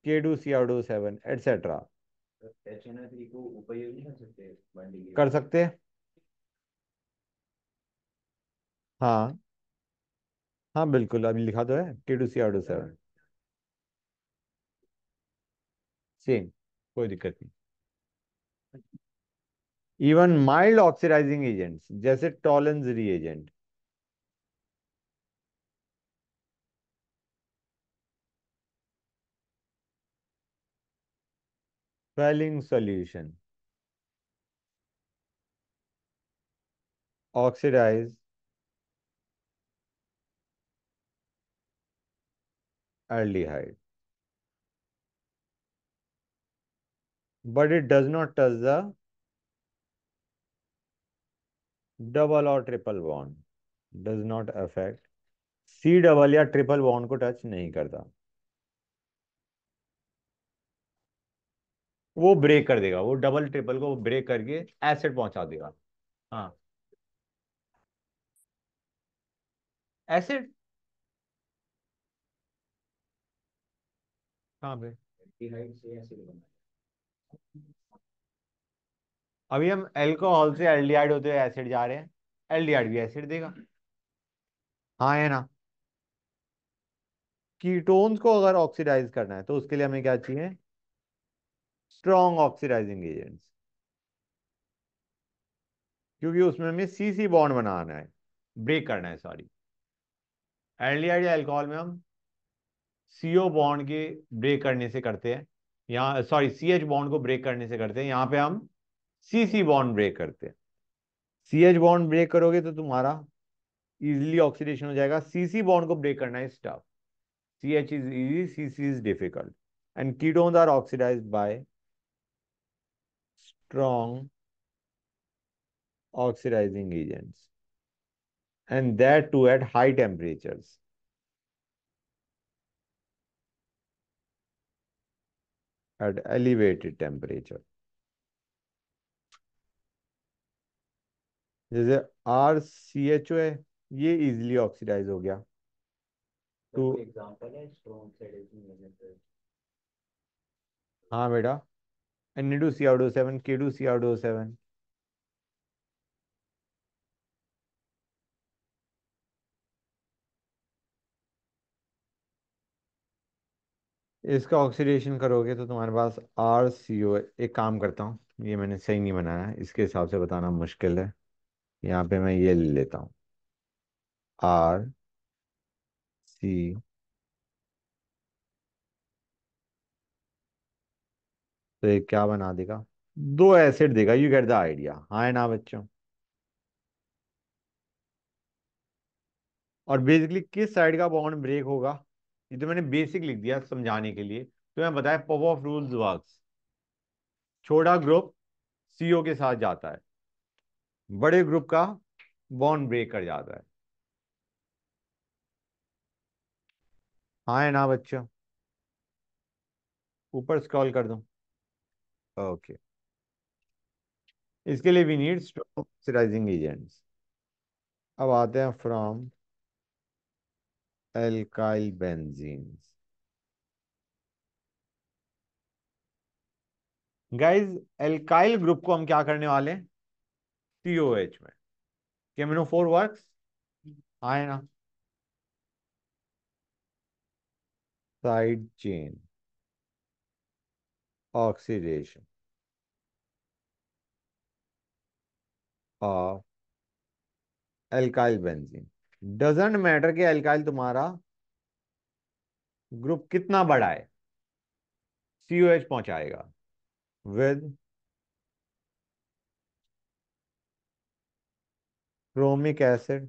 Speaker 1: K two C R two seven etcetera कर सकते हैं हाँ हाँ बिल्कुल अभी लिखा तो है K two C R two seven same कोई दिक्कत नहीं even mild oxidizing agents a Tollens' reagent Swelling solution oxidize aldehyde but it does not touch the double और triple bond does not affect C double या triple bond को touch नहीं करता वो break कर देगा वो डबल ट्रिपल को ब्रेक करके एसिड पहुंचा देगा हाँ एसिड हाँ भाई अभी हम एल्कोहल से एल्डिहाइड होते हुए एसिड जा रहे हैं एल्डिहाइड भी एसिड देगा हाँ है ना कीटोन्स को अगर ऑक्सीडाइज करना है तो उसके लिए हमें क्या चाहिए स्ट्रॉन्ग ऑक्सीडाइजिंग एजेंट्स क्योंकि उसमें हमें सी सी बॉन्ड बनाना है ब्रेक करना है सॉरी एल्डिहाइड या एल्कोहल में हम सीओ बॉन्ड के ब्रेक करने से करते हैं यहाँ सॉरी सी एच बॉन्ड को ब्रेक करने से करते हैं यहाँ पे हम सी सी बॉन्ड ब्रेक करते हैं सी एच बॉन्ड ब्रेक करोगे तो तुम्हारा इजिली ऑक्सीडेशन हो जाएगा सी सी बॉन्ड को ब्रेक करना इज स्टाफ C H is easy C C is difficult and ketone are oxidize by strong oxidizing agents and that too at high temperatures. At elevated temperature जैसे R C H O है ये easily oxidise हो गया तो
Speaker 2: है
Speaker 1: हाँ बेटा N C R two seven K two C R two seven इसका ऑक्सीडेशन करोगे तो तुम्हारे पास आर सी ओ एक काम करता हूँ ये मैंने सही नहीं बनाया इसके हिसाब से बताना मुश्किल है यहाँ पे मैं ये ले लेता हूँ आर सी तो ये क्या बना देगा दो एसिड देगा यू गेट द आइडिया हाँ ना बच्चों और बेसिकली किस साइड का बॉन्ड ब्रेक होगा ये तो मैंने बेसिक लिख दिया समझाने के लिए तो मैं बताया पॉप ऑफ रूल्स वर्क छोटा ग्रुप सीओ के साथ जाता है बड़े ग्रुप का बॉन्ड ब्रेक कर जाता है हाँ ना बच्चों ऊपर स्क्रॉल कर दो ओके इसके लिए वी नीड स्ट्रॉन्ग एजेंट्स अब आते हैं from alkyl benzene guys alkyl group को हम क्या करने वाले हैं एच में केमिनो फोर वर्क आए ना side chain oxidation of alkyl benzene doesn't matter कि एल्काइल तुम्हारा ग्रुप कितना बड़ा है सीओ एच पहुंचाएगा विद रोमिक एसिड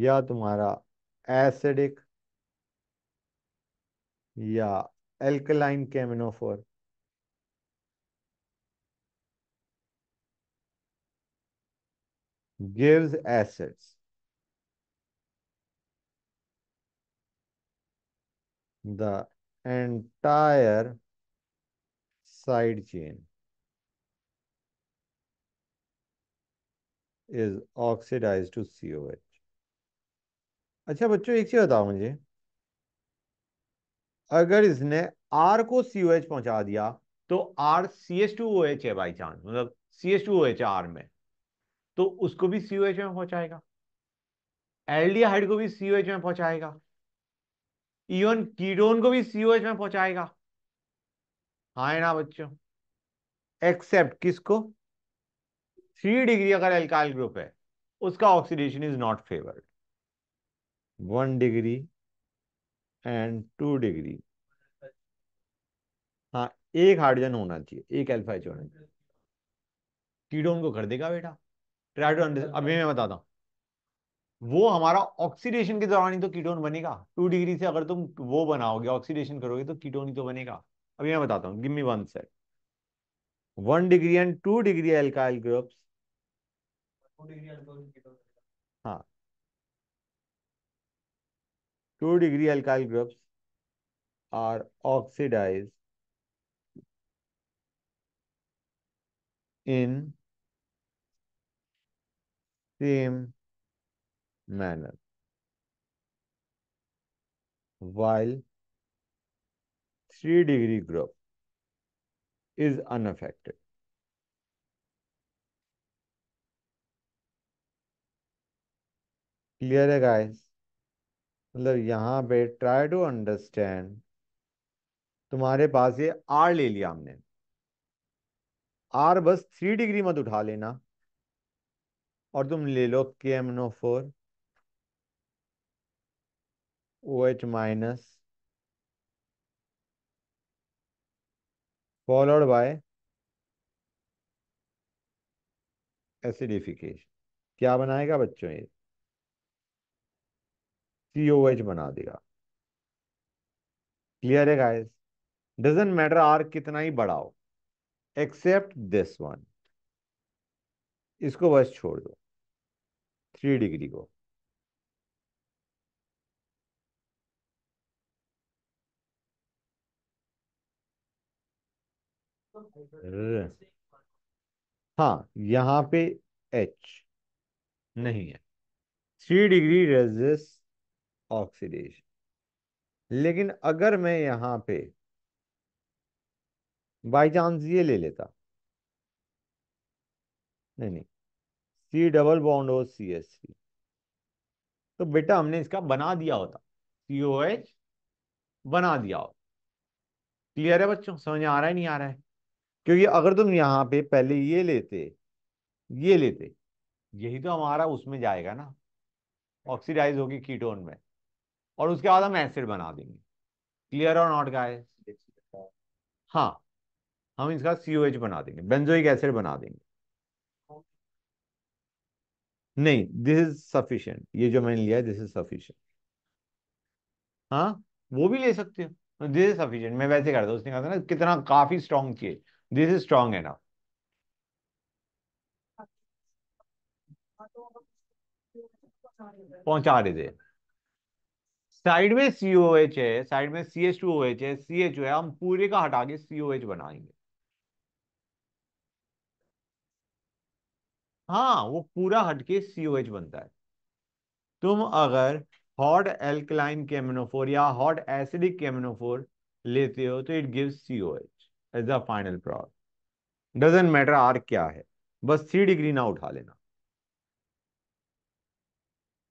Speaker 1: या तुम्हारा एसिडिक या alkaline K M N O four gives acids the entire side chain is oxidize to C O H अच्छा बच्चों एक चीज बताओ मुझे अगर इसने आर को सी ओ एच पहुंचा दिया तो R C H two O H है बाई चांस मतलब C H two O H R में तो उसको भी सी ओ एच में पहुंचाएगा एल डी हाइड को भी सी ओ एच में पहुंचाएगा इवन कीडोन को भी सी ओ एच में पहुंचाएगा हाँ ना बच्चों एक्सेप्ट किसको थ्री डिग्री अगर एल्काइल ग्रुप है उसका oxidation is not favoured one degree and two degree हाँ एक हाइड्रोजन होना चाहिए एक एल्फाइच होना चाहिए टीडोन को कर देगा बेटा ट्राइडोन अभी मैं बताता हूँ वो हमारा ऑक्सीडेशन के दौरान ही तो कीटोन बनेगा टू डिग्री से अगर तुम वो बनाओगे ऑक्सीडेशन करोगे तो कीटोन ही तो बनेगा अभी मैं बताता हूँ give me one set one degree and two degree alkyl groups two degree alkyl groups are oxidized in same manner while 3 degree group is unaffected clear है गाइस मतलब यहाँ पे ट्राई टू अंडरस्टैंड तुम्हारे पास ये आर ले लिया हमने are बस थ्री डिग्री मत उठा लेना और तुम ले लो K M N O four O H minus followed by acidification क्या बनाएगा बच्चों ये एच बना देगा क्लियर है गाइस डजेंट मैटर आर कितना ही बड़ा हो एक्सेप्ट दिस वन इसको बस छोड़ दो थ्री डिग्री को हाँ यहां पे एच नहीं है थ्री डिग्री रेजिस ऑक्सीडेशन लेकिन अगर मैं यहां पे बाई चांस ये ले लेता नहीं नहीं सी डबल बॉन्ड हो सी एस सी तो बेटा हमने इसका बना दिया होता सी ओ एच बना दिया होता क्लियर है बच्चों समझ आ रहा है नहीं आ रहा है क्योंकि अगर तुम यहां पे पहले ये लेते ये लेते यही तो हमारा उसमें जाएगा ना ऑक्सीडाइज होगी कीटोन में और उसके बाद हम एसिड बना देंगे क्लियर और नॉट गाय हाँ हम इसका एच बना देंगे बेंजोइक एसिड बना देंगे नहीं दिस इज सफिशियंट ये जो मैंने लिया है दिस इज सफिशियंट हाँ वो भी ले सकते हो दिस इज सफिशियंट मैं वैसे करता हूँ उसने कहा था ना कितना काफी स्ट्रॉन्ग चाहिए दिस इज स्ट्रॉन्ग है ना पहुंचा देते साइड में एच है साइड में C H two O H है सी एच ओ है हम पूरे का हटा के सी ओ एच बनाएंगे हाँ वो पूरा हटके एच बनता है तुम अगर हॉट एल्कलाइन केमिनोफोर या हॉट एसिडिक केमिनोफोर लेते हो तो it gives C O H as the final product doesn't matter R क्या है बस थ्री डिग्री ना उठा लेना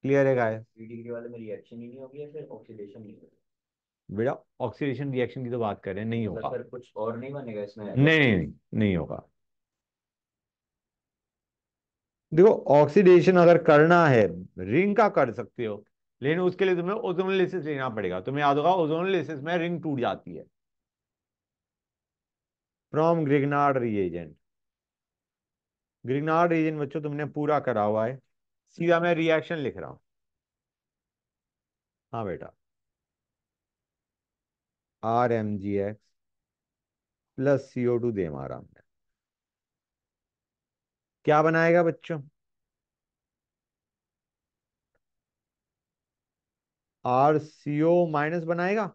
Speaker 1: क्लियर है गाइस
Speaker 2: डिग्री वाले में रिएक्शन ही नहीं होगी या फिर ऑक्सीडेशन नहीं होगी
Speaker 1: बेटा ऑक्सीडेशन रिएक्शन की तो बात कर रहे हैं नहीं मतलब
Speaker 2: होगा कुछ और नहीं बनेगा इसमें नहीं नहीं नहीं,
Speaker 1: नहीं होगा देखो ऑक्सीडेशन अगर करना है रिंग का कर सकते हो लेकिन उसके लिए तुम्हें ओजोनोलिसिस लेना पड़ेगा तुम्हें याद होगा ओजोनोलिसिस में रिंग टूट जाती है from Grignard reagent Grignard reagent बच्चों तुमने पूरा करा हुआ है सीधा मैं रिएक्शन लिख रहा हूं हाँ बेटा R M G X plus C O two दे मारा हमने क्या बनाएगा बच्चों आर सी ओ माइनस बनाएगा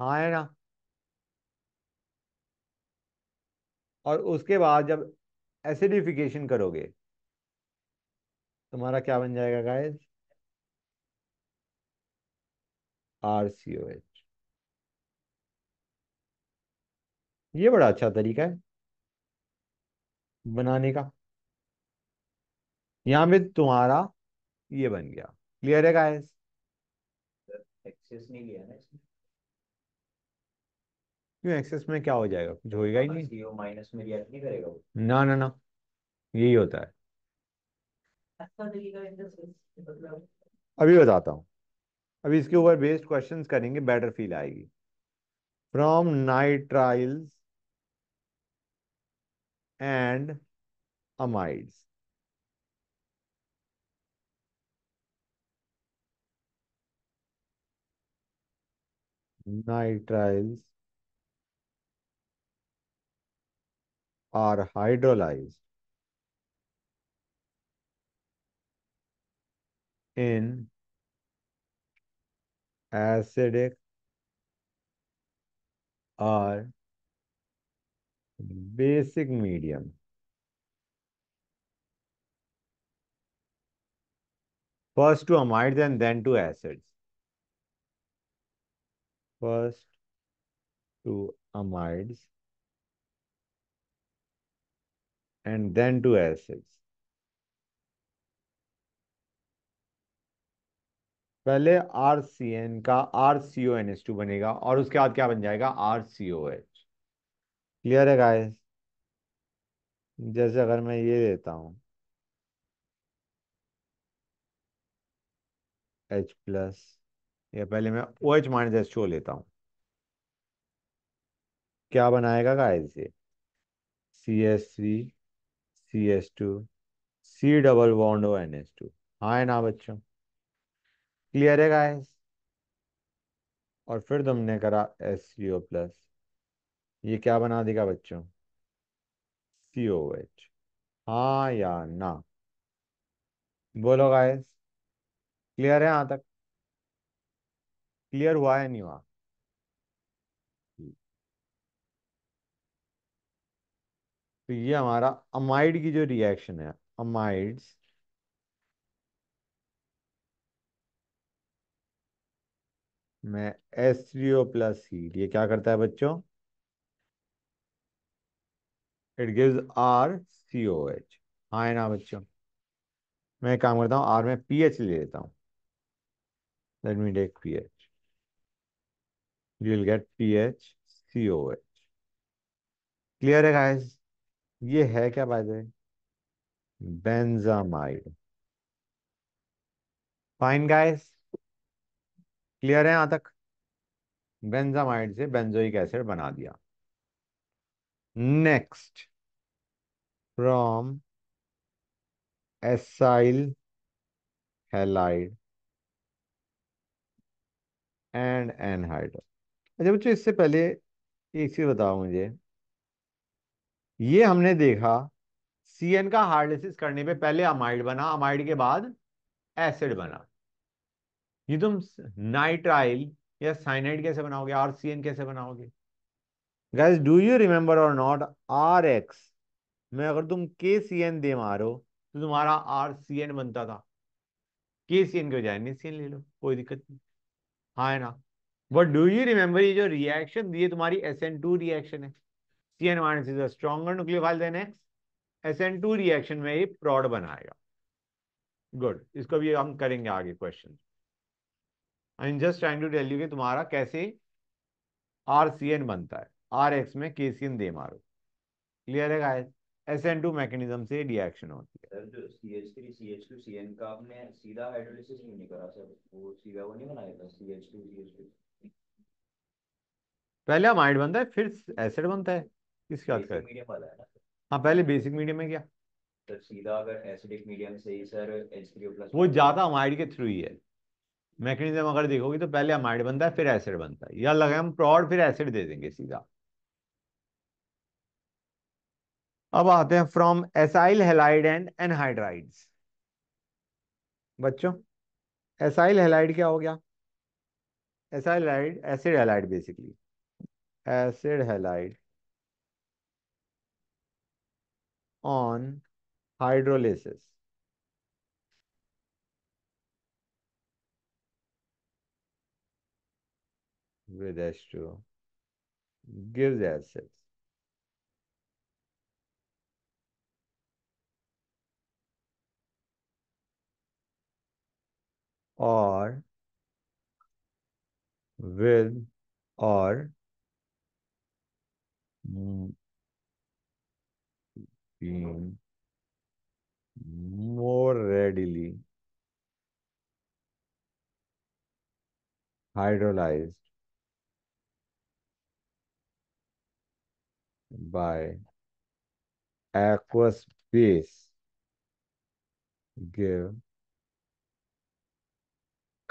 Speaker 1: हाँ है ना और उसके बाद जब एसिडिफिकेशन करोगे तुम्हारा क्या बन जाएगा गाइस एच ये बड़ा अच्छा तरीका है बनाने का यहां पे तुम्हारा ये बन गया क्लियर है गाइस
Speaker 2: एक्सेस नहीं लिया ना
Speaker 1: क्यों एक्सेस में क्या हो जाएगा कुछ होगा ही नहीं
Speaker 2: माइनस में रिएक्ट नहीं करेगा वो
Speaker 1: ना ना ना यही होता है
Speaker 2: अभी
Speaker 1: बताता हूँ अभी इसके ऊपर बेस्ड क्वेश्चंस करेंगे बेटर फील आएगी from nitriles and amides nitriles are hydrolyzed in acidic or basic medium. First to amides and then to acids. First to amides and then to acids. पहले आर सी एन का R C O N H two बनेगा और उसके बाद क्या बन जाएगा R C O H clear है गाइस जैसे अगर मैं ये देता हूं एच प्लस या पहले मैं O H minus H two लेता हूं क्या बनाएगा गाइस ये C S C C S two C double bond O N S two हाँ है ना बच्चों क्लियर है गाइस और फिर तुमने करा एस सी ओ प्लस ये क्या बना देगा बच्चों सी ओ एच हाँ या ना बोलो गाइस क्लियर है यहां तक क्लियर हुआ है नहीं हुआ तो ये हमारा अमाइड की जो रिएक्शन है अमाइड्स मैं एस सी ओ प्लस सीट ये क्या करता है बच्चों it gives R C O H हाँ है ना बच्चों मैं काम करता हूँ आर में पी एच ले लेता हूँ let me take P H you will get P H C O H clear है गाइस ये है क्या बात है बेंजामाइड फाइन गाइस क्लियर है यहां तक बेंजामाइड से बेंजोइक एसिड बना दिया next from acyl halide and anhydride अच्छा बच्चों इससे पहले एक चीज बताओ मुझे ये हमने देखा सी एन का हार्डेसिस करने पे पहले अमाइड बना अमाइड के बाद एसिड बना ये तुम नाइट्राइल या साइनाइड कैसे बनाओगे आरसीएन कैसे बनाओगे गैस डू यू रिमेम्बर और नॉट आर एक्स में अगर तुम के सी एन दे मारो तो तुम्हारा आर सी एन बनता था के सी एन के बजाय एन सी एन ले लो कोई दिक्कत नहीं हाँ है ना बट डू यू रिमेम्बर ये जो रिएक्शन दिए तुम्हारी एस एन टू रिएक्शन है C N minus is a stronger nucleophile than X S N two reaction में ये प्रॉड बनाएगा गुड इसको भी हम करेंगे आगे question I am just trying to tell you कि तुम्हारा कैसे आर सी एन बनता है आर एक्स में के सी एन दे मारो क्लियर है guys S N two mechanism से रिएक्शन होती
Speaker 2: है सर जो C H three C H two C N का आपने सीधा हाइड्रोलिसिस क्यों नहीं करा सर वो सीधा वो नहीं बनाया था C H two C H two
Speaker 1: पहले अमाइड बनता है फिर एसिड बनता है इसकी बात
Speaker 2: कर
Speaker 1: हाँ पहले बेसिक मीडियम में क्या
Speaker 2: सर सीधा अगर एसिडिक मीडियम से ही सर एच थ्री प्लस वो
Speaker 1: ज्यादा अमाइड के थ्रू ही है मैकेनिज्म अगर देखोगे तो पहले अमाइड बनता है फिर एसिड बनता है या लगे हम प्रॉड फिर एसिड दे देंगे सीधा अब आते हैं from acyl halide and anhydride बच्चों एसाइल हेलाइड क्या हो गया acyl halide acid halide basically acid halide on hydrolysis with H2 gives acids, Or with or being more readily hydrolyzed by aqueous base give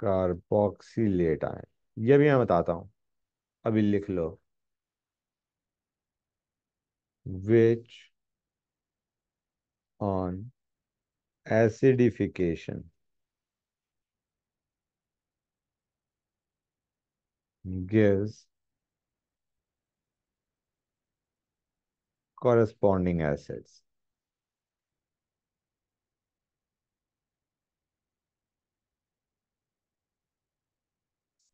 Speaker 1: carboxylate ion ये भी मैं बताता हूं अभी लिख लो which on acidification gives corresponding assets.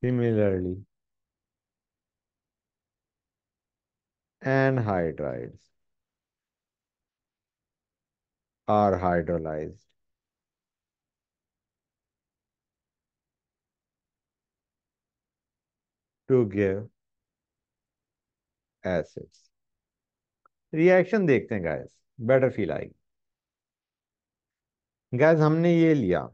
Speaker 1: Similarly, anhydrides are hydrolyzed. to give acids. Reaction देखते हैं गैस बेटर फील आएगी गैस हमने ये लिया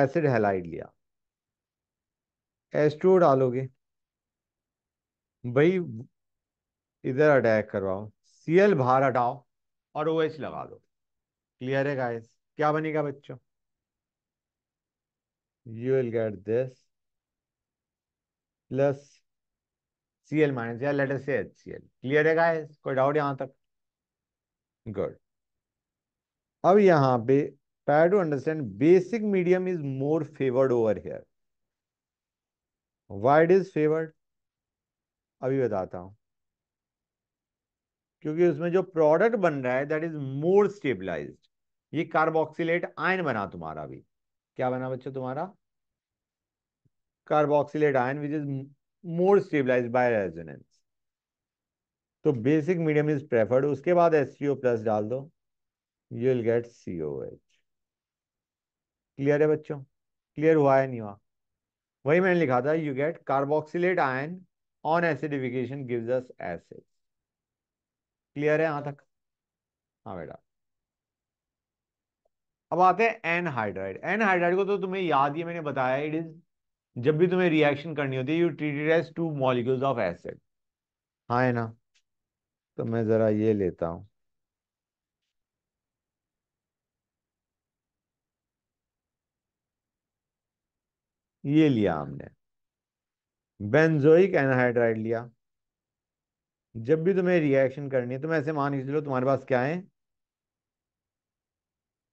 Speaker 1: एसिड हेलाइड लिया एस टू डालोगे भाई इधर अटैक करवाओ सीएल बाहर हटाओ और ओ एच लगा दो क्लियर है गाइस क्या बनेगा बच्चों you will get this plus C L minus या लेटर से एच सी एल क्लियर है गाइस कोई डाउट यहां तक गुड अब यहां पे try to understand basic medium is more favoured over here why is favoured अभी बताता हूं क्योंकि उसमें जो प्रोडक्ट बन रहा है दैट इज मोर स्टेबलाइज ये कार्बोक्सिलेट आयन बना तुम्हारा भी क्या बना बच्चों तुम्हारा carboxylate ion which is more stabilize by resonance तो बेसिक मीडियम इज प्रेफर्ड उसके बाद एस प्लस डाल दो you will get C O H clear है बच्चों क्लियर हुआ है नहीं हुआ वही मैंने लिखा था you get carboxylate ion on acidification gives us acid clear है यहां तक हाँ बेटा अब आते हैं एनहाइड्राइड एनहाइड्राइड को तो तुम्हें याद ही मैंने बताया इट इज जब भी तुम्हें रिएक्शन करनी होती है you it as two molecules of acid हाँ है ना तो मैं जरा ये लेता हूं ये लिया हमने बेंजोइक एनहाइड्राइड लिया जब भी तुम्हें रिएक्शन करनी है तुम ऐसे मान के चलो तुम्हारे पास क्या है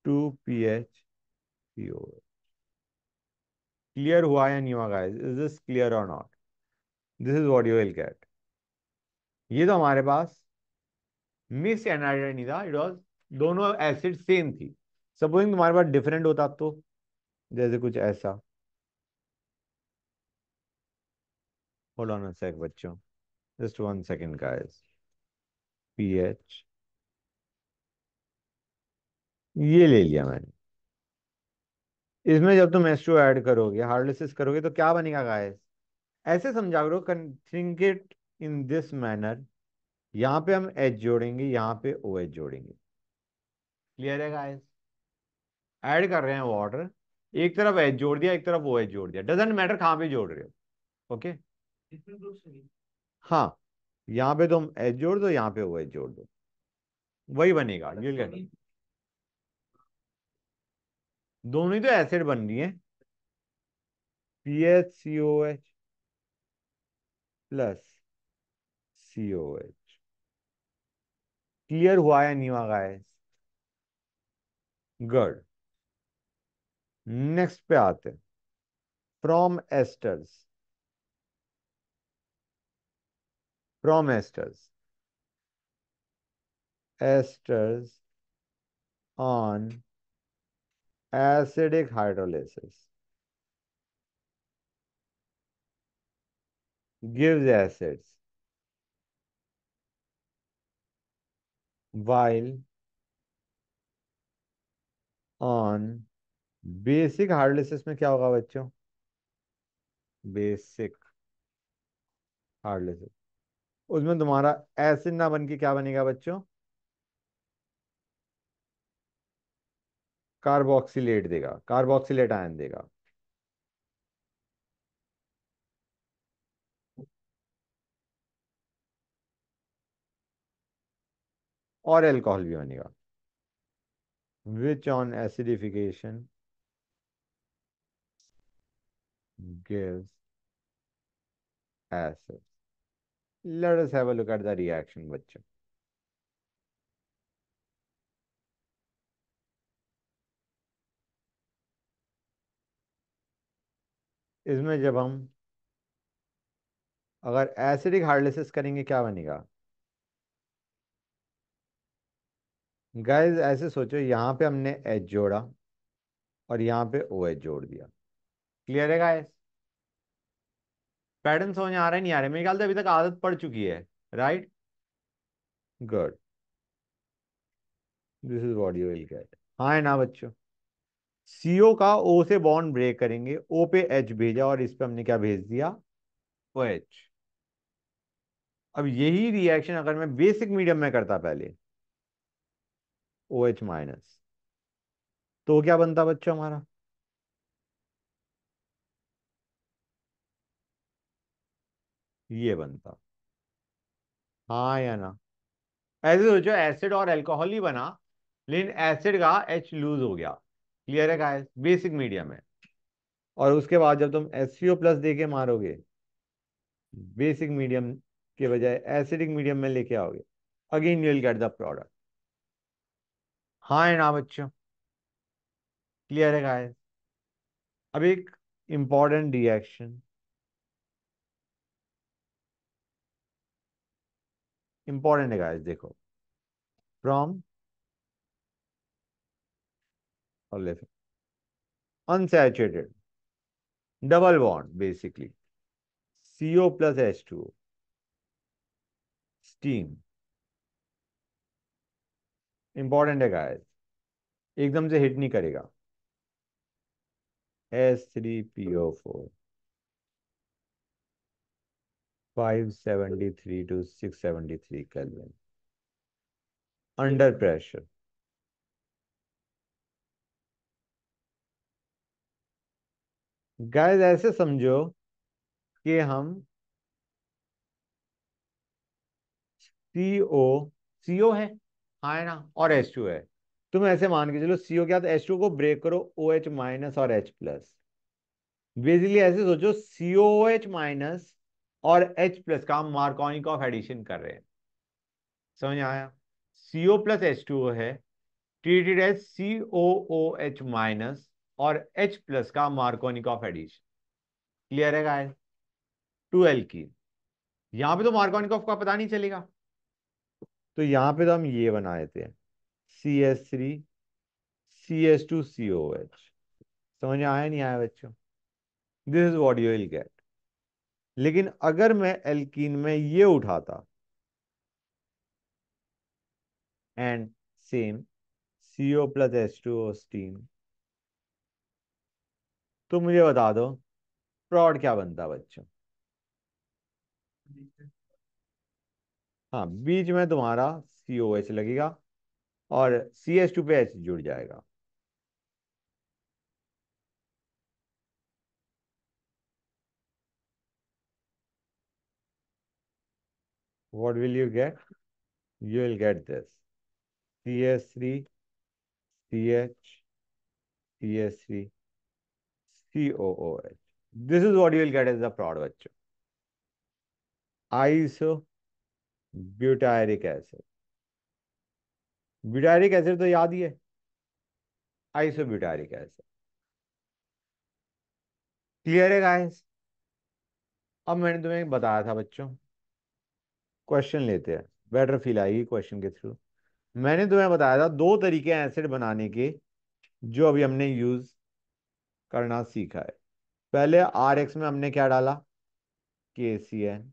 Speaker 1: two P H P O H clear who I and you are guys is this clear or not this is what you will get ये तो हमारे पास मिक्स एनाइड्राइड नहीं था इट वॉज दोनों एसिड सेम थी सपोजिंग तुम्हारे पास different होता तो जैसे कुछ ऐसा होल्ड ऑन सेक बच्चों just one second second P H ये ले लिया मैंने इसमें जब तुम एस टू ऐड करोगे हार्डलिसिस करोगे तो क्या बनेगा गाइस ऐसे समझा करो think it in this manner यहाँ पे हम एच जोड़ेंगे यहाँ पे ओ OH एच जोड़ेंगे क्लियर है गाइस ऐड कर रहे हैं वाटर एक तरफ एच जोड़ दिया एक तरफ ओ OH एच जोड़ दिया डजेंट मैटर कहाँ पे जोड़ रहे हो ओके हाँ यहाँ पे तुम एच जोड़ दो यहाँ पे ओ OH एच जोड़ दो वही बनेगा दोनों ही तो एसिड बन रही है P H C O H plus C O H clear हुआ या नहीं हुआ गाइस गुड नेक्स्ट पे आते from esters from esters esters on acidic hydrolysis gives acids while on basic hydrolysis में क्या होगा बच्चों बेसिक हार्डलेसिस उसमें तुम्हारा एसिड ना बनके क्या बनेगा बच्चों कार्बोक्सीट देगा कार्बोक्सीट आयन देगा और एल्कोहल भी बनेगा which on acidification gives acid let us have a look at the reaction बच्चों इसमें जब हम अगर एसिडिक हार्डलिसिस करेंगे क्या बनेगा गाइस ऐसे सोचो यहाँ पे हमने एच जोड़ा और यहाँ पे ओ एच जोड़ दिया क्लियर है गाइस पैटर्न समझ आ रहे नहीं आ रहे मेरे ख्याल से अभी तक आदत पड़ चुकी है right good this is what you will get हाँ है ना बच्चों सीओ का ओ से बॉन्ड ब्रेक करेंगे ओ पे एच भेजा और इस पे हमने क्या भेज दिया ओ एच अब यही रिएक्शन अगर मैं बेसिक मीडियम में करता पहले ओ एच माइनस तो क्या बनता बच्चों हमारा ये बनता हाँ या ना ऐसे सोचो एसिड और एल्कोहल ही बना लेकिन एसिड का एच लूज हो गया क्लियर है गाइस बेसिक मीडिया में और उसके बाद जब तुम एस प्लस दे के मारोगे बेसिक मीडियम के बजाय एसिडिक मीडियम में लेके आओगे again you will get the product हाँ है ना बच्चों क्लियर है गाइस अब एक इंपॉर्टेंट रिएक्शन इंपॉर्टेंट है गाइस देखो from or unsaturated double bond basically C O plus H two steam important है गाइस एकदम से हिट नहीं करेगा S three P O four five seventy three two six seventy three kelvin under pressure guys ऐसे समझो कि हम सी ओ सी ओ है हा है ना और एच टू है तुम ऐसे मान के चलो सीओ क्या एच टू को ब्रेक करो ओ एच माइनस और एच प्लस बेसिकली ऐसे सोचो सीओ एच माइनस और एच प्लस का हम मार्कोनिक ऑफ एडिशन कर रहे हैं समझ आया सीओ प्लस एच टू है treated as C O O H minus और H प्लस का मार्कोनिक ऑफ एडिशन क्लियर है गाय टू एल की यहां पे तो मार्कोनिक ऑफ का पता नहीं चलेगा तो यहां पे तो हम ये बनाए थे C S three C S two C O H समझ आया नहीं आया बच्चों this is what you will get लेकिन अगर मैं एल्कीन में ये उठाता and same C O plus S two O steam तुम तो मुझे बता दो फ्रॉड क्या बनता है बच्चों हाँ बीच में तुम्हारा सी ओ एच लगेगा और सी एच टू पे एच जुड़ जाएगा what will you you get will get this C S three C H C S three COOH. This is what you will get as a the Iso butyric acid. Butyric acid तो याद ही है butyric acid. Clear है guys अब मैंने तुम्हें बताया था बच्चों क्वेश्चन लेते हैं बेटर फील आएगी क्वेश्चन के थ्रू मैंने तुम्हें बताया था दो तरीके एसिड बनाने के जो अभी हमने यूज करना सीखा है पहले आर एक्स में हमने क्या डाला के सी एन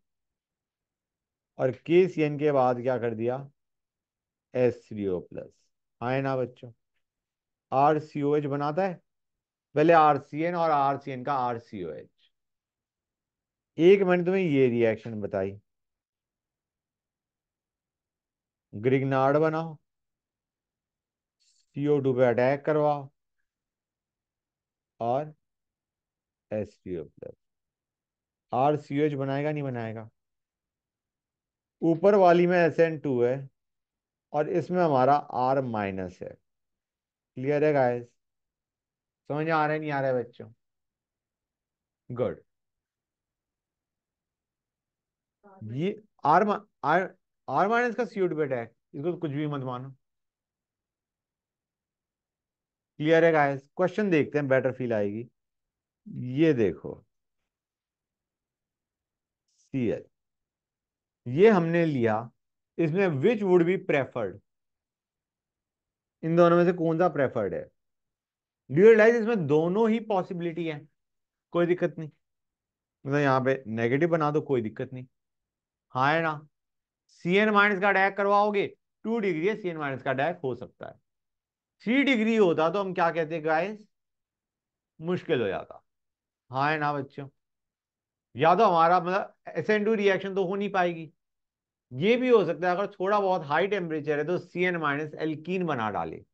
Speaker 1: और के सी एन के बाद क्या कर दिया एस सी ओ प्लस आए ना बच्चों आर सी ओ एच बनाता है पहले आर सी एन और आर सी एन का आर सी ओ एच एक मैंने तुम्हें ये रिएक्शन बताई ग्रिगनार्ड बनाओ सीओ टू पे अटैक करवाओ और S C O plus R C H बनाएगा नहीं बनाएगा ऊपर वाली में एस एन टू है और इसमें हमारा आर माइनस है क्लियर है गाइस समझ आ रहे नहीं आ रहे बच्चों गुड ये आर आर आर माइनस का सी बेटा है इसको तो कुछ भी मत मानो क्लियर है गाइस क्वेश्चन देखते हैं बेटर फील आएगी ये देखो सी एल ये हमने लिया इसमें विच वुड बी प्रेफर्ड इन दोनों में से कौन सा प्रेफर्ड है डू रियलाइज इसमें दोनों ही पॉसिबिलिटी है कोई दिक्कत नहीं मतलब यहाँ पे नेगेटिव बना दो कोई दिक्कत नहीं हाँ है ना सी एन माइनस का डायक करवाओगे two degree C N minus का डायक हो सकता है थ्री डिग्री होता तो हम क्या कहते गाइस मुश्किल हो जाता हाँ है ना बच्चों या तो हमारा मतलब एस टू रिएक्शन तो हो नहीं पाएगी ये भी हो सकता है अगर थोड़ा बहुत हाई टेम्परेचर है तो सी एन माइनस एल्कीन बना डाले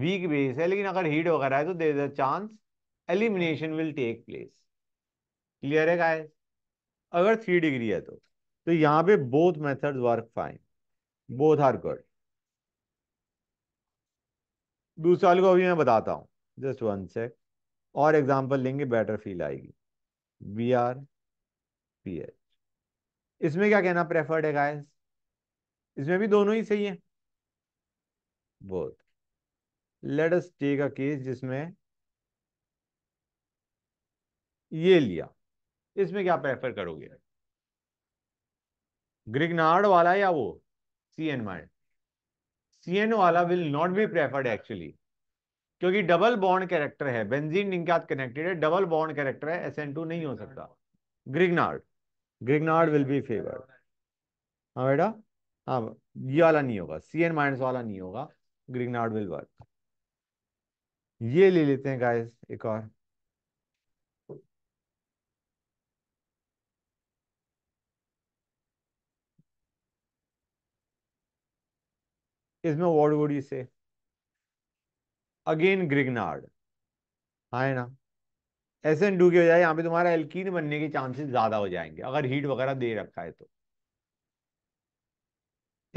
Speaker 1: वीक बेस है लेकिन अगर हीट वगैरह है तो there is a chance elimination will take place clear है गाइस अगर थ्री डिग्री है तो तो यहाँ पे both methods work fine both are good दूसरे वाले को अभी मैं बताता हूँ जस्ट वन सेक और एग्जाम्पल लेंगे बेटर फील आएगी वी आर पी एच इसमें क्या कहना प्रेफर्ड है गाइस इसमें भी दोनों ही सही है both let us take a case जिसमें ये लिया इसमें क्या प्रेफर करोगे ग्रिगनार्ड वाला या वो सी एन माइंड सीएनओ वाला will not be preferred actually क्योंकि डबल बॉन्ड कैरेक्टर है बेंजीन इनके साथ कनेक्टेड है डबल बॉन्ड कैरेक्टर है एस नहीं हो सकता Grignard Grignard will be favoured हाँ बेटा हाँ ये वाला नहीं होगा सी एन माइनस वाला नहीं होगा ग्रिगनार्ड विल वर्क ये ले लेते हैं गाइस एक और इसमें what would you say again Grignard हाँ है ना एस एन टू के बजाय यहाँ पे तुम्हारा एल्कीन बनने के चांसेस ज्यादा हो जाएंगे अगर हीट वगैरह दे रखा है तो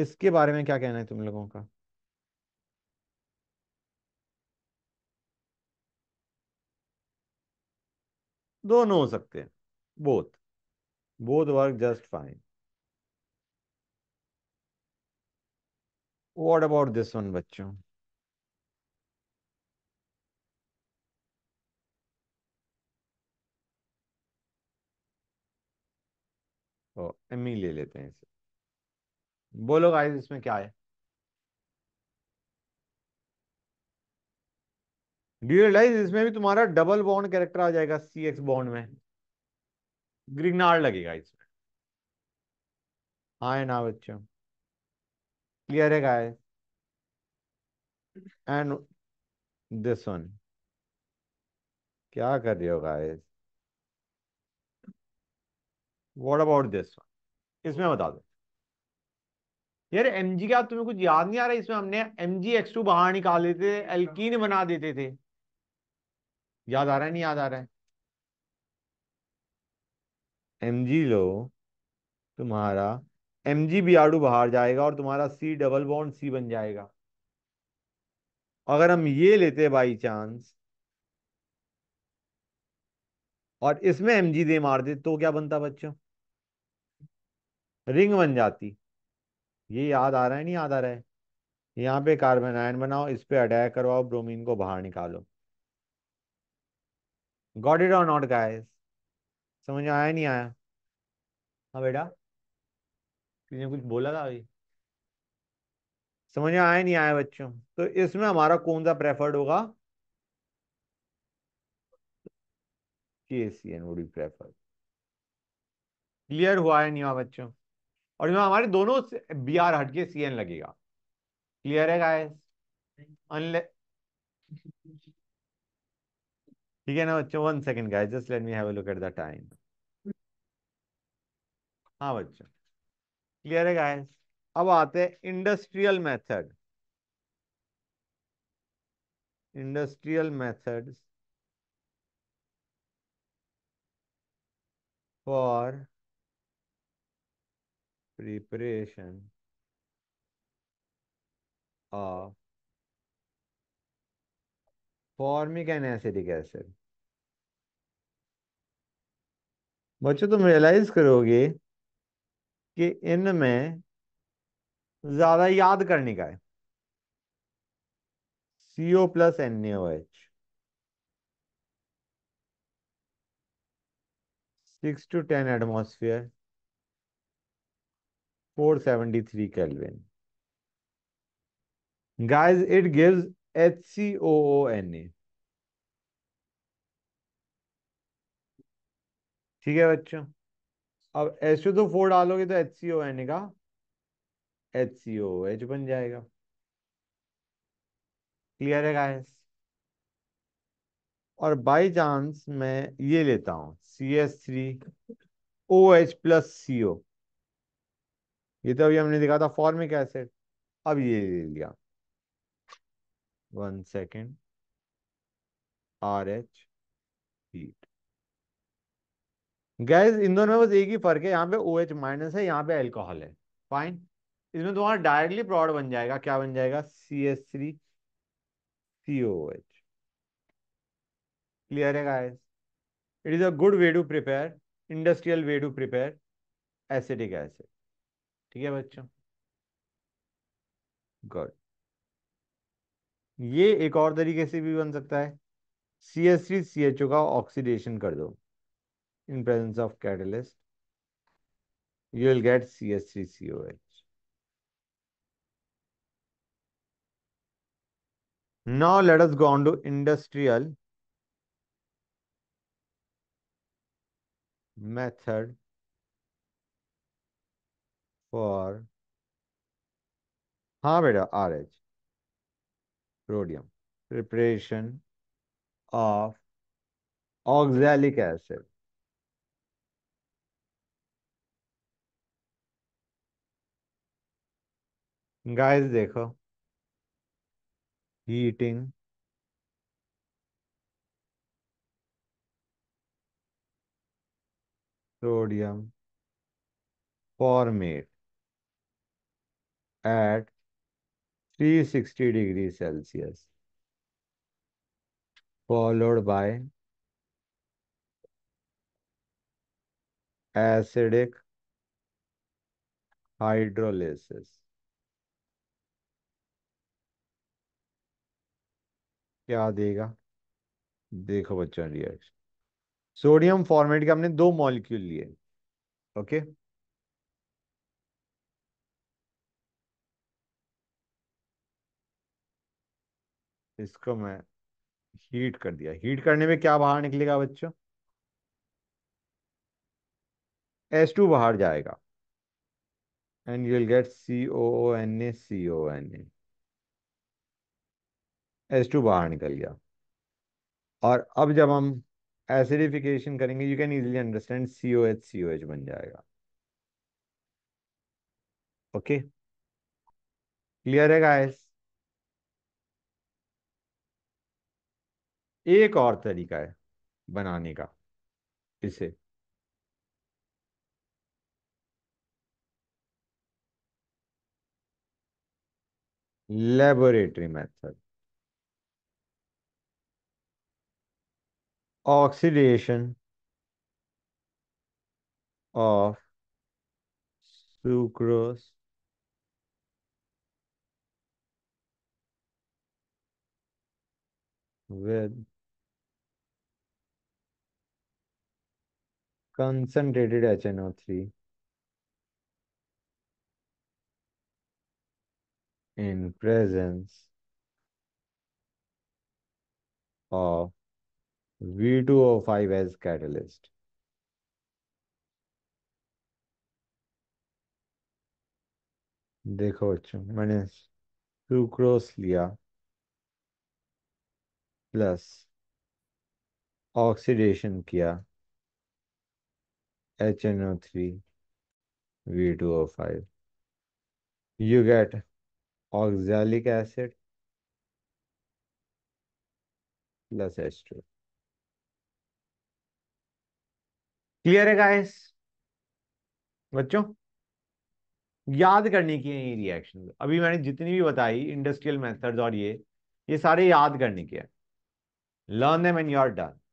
Speaker 1: इसके बारे में क्या कहना है तुम लोगों का दोनों हो सकते हैं both both work just fine what about this one बच्चों तो एम e ले लेते हैं इसे बोलो गाइस इसमें क्या है रियलाइज इसमें भी तुम्हारा डबल बॉन्ड कैरेक्टर आ जाएगा सी एक्स बॉन्ड में ग्रिगनार लगेगा इसमें हाँ ना बच्चों Clear है guys? And this one. क्या कर रहे हो guys? What about this one? इसमें बता दो यार एम जी का तुम्हें कुछ याद नहीं आ रहा इसमें हमने एम जी एक्स टू बाहर निकाल देते थे एल्कीन बना देते थे याद आ रहा है नहीं याद आ रहा है एम जी लो तुम्हारा एम जी बी आर बाहर जाएगा और तुम्हारा सी डबल बॉन्ड सी बन जाएगा अगर हम ये लेते बाई चांस और इसमें एम जी दे मार दे तो क्या बनता बच्चों रिंग बन जाती ये याद आ रहा है नहीं याद आ रहा है यहाँ पे कार्बन आयन बनाओ इस पे अटैक करवाओ ब्रोमीन को बाहर निकालो गॉट इट और नॉट गाइस समझ आया नहीं आया हाँ बेटा किसी ने कुछ बोला था अभी समझ में आया नहीं आया बच्चों तो इसमें हमारा कौन सा प्रेफर्ड होगा के वुड बी प्रेफर्ड क्लियर हुआ है नहीं हुआ बच्चों और इसमें हमारे दोनों बी आर हटके सी एन लगेगा क्लियर है गाइस अनले ठीक है ना बच्चों one second guys just let me have a look at the time हाँ बच्चों क्लियर है गाइस अब आते हैं industrial method industrial methods for preparation of formic and acidic acid बच्चों तुम रियलाइज करोगे कि इनमें ज्यादा याद करने का है CO plus N H six two ten atmosphere four seventy three kelvin guys O N A ठीक है बच्चों अब एच तो फोर डालोगे तो एच सी ओ एन का एच सी ओ एच बन जाएगा क्लियर है गाइस और बाई चांस मैं ये लेता हूं C S three O H plus C O ये तो अभी हमने दिखा था फॉर्मिक एसिड अब ये ले लिया one second R H gas इन दोनों में बस एक ही फर्क है यहाँ पे ओ एच माइनस है यहाँ पे एल्कोहल है फाइन इसमें तुम्हारा डायरेक्टली प्रोडक्ट बन जाएगा क्या बन जाएगा C S three C O H clear है guys it is a good way to prepare industrial way to prepare acidic acid ठीक है बच्चों गुड ये एक और तरीके से भी बन सकता है C S three C H O का ऑक्सीडेशन कर दो in presence of catalyst, you will get CH3COH. Now let us go on to industrial method for हाँ बेटा R H, rhodium preparation of oxalic acid. Guys देखो heating sodium formate at 360 degree Celsius followed by acidic hydrolysis क्या देगा देखो बच्चों reaction sodium format के हमने दो मॉलिक्यूल लिए ओके इसको मैं हीट कर दिया हीट करने में क्या बाहर निकलेगा बच्चों एस टू बाहर जाएगा and you will get C O N A C O N A S two बाहर निकल गया और अब जब हम एसिडिफिकेशन करेंगे you can easily understand C O H C O H बन जाएगा ओके क्लियर है गाइस एक और तरीका है बनाने का इसे laboratory method oxidation of sucrose with concentrated HNO3 in presence of V2O5 as catalyst. देखो बच्चों मैंने सुक्रोस लिया प्लस ऑक्सीडेशन किया H N O three V two O five you get oxalic acid plus H two clear है guys बच्चों याद करने की है ये रिएक्शन अभी मैंने जितनी भी बताई इंडस्ट्रियल मेथड्स और ये ये सारे याद करने के हैं learn em and you are done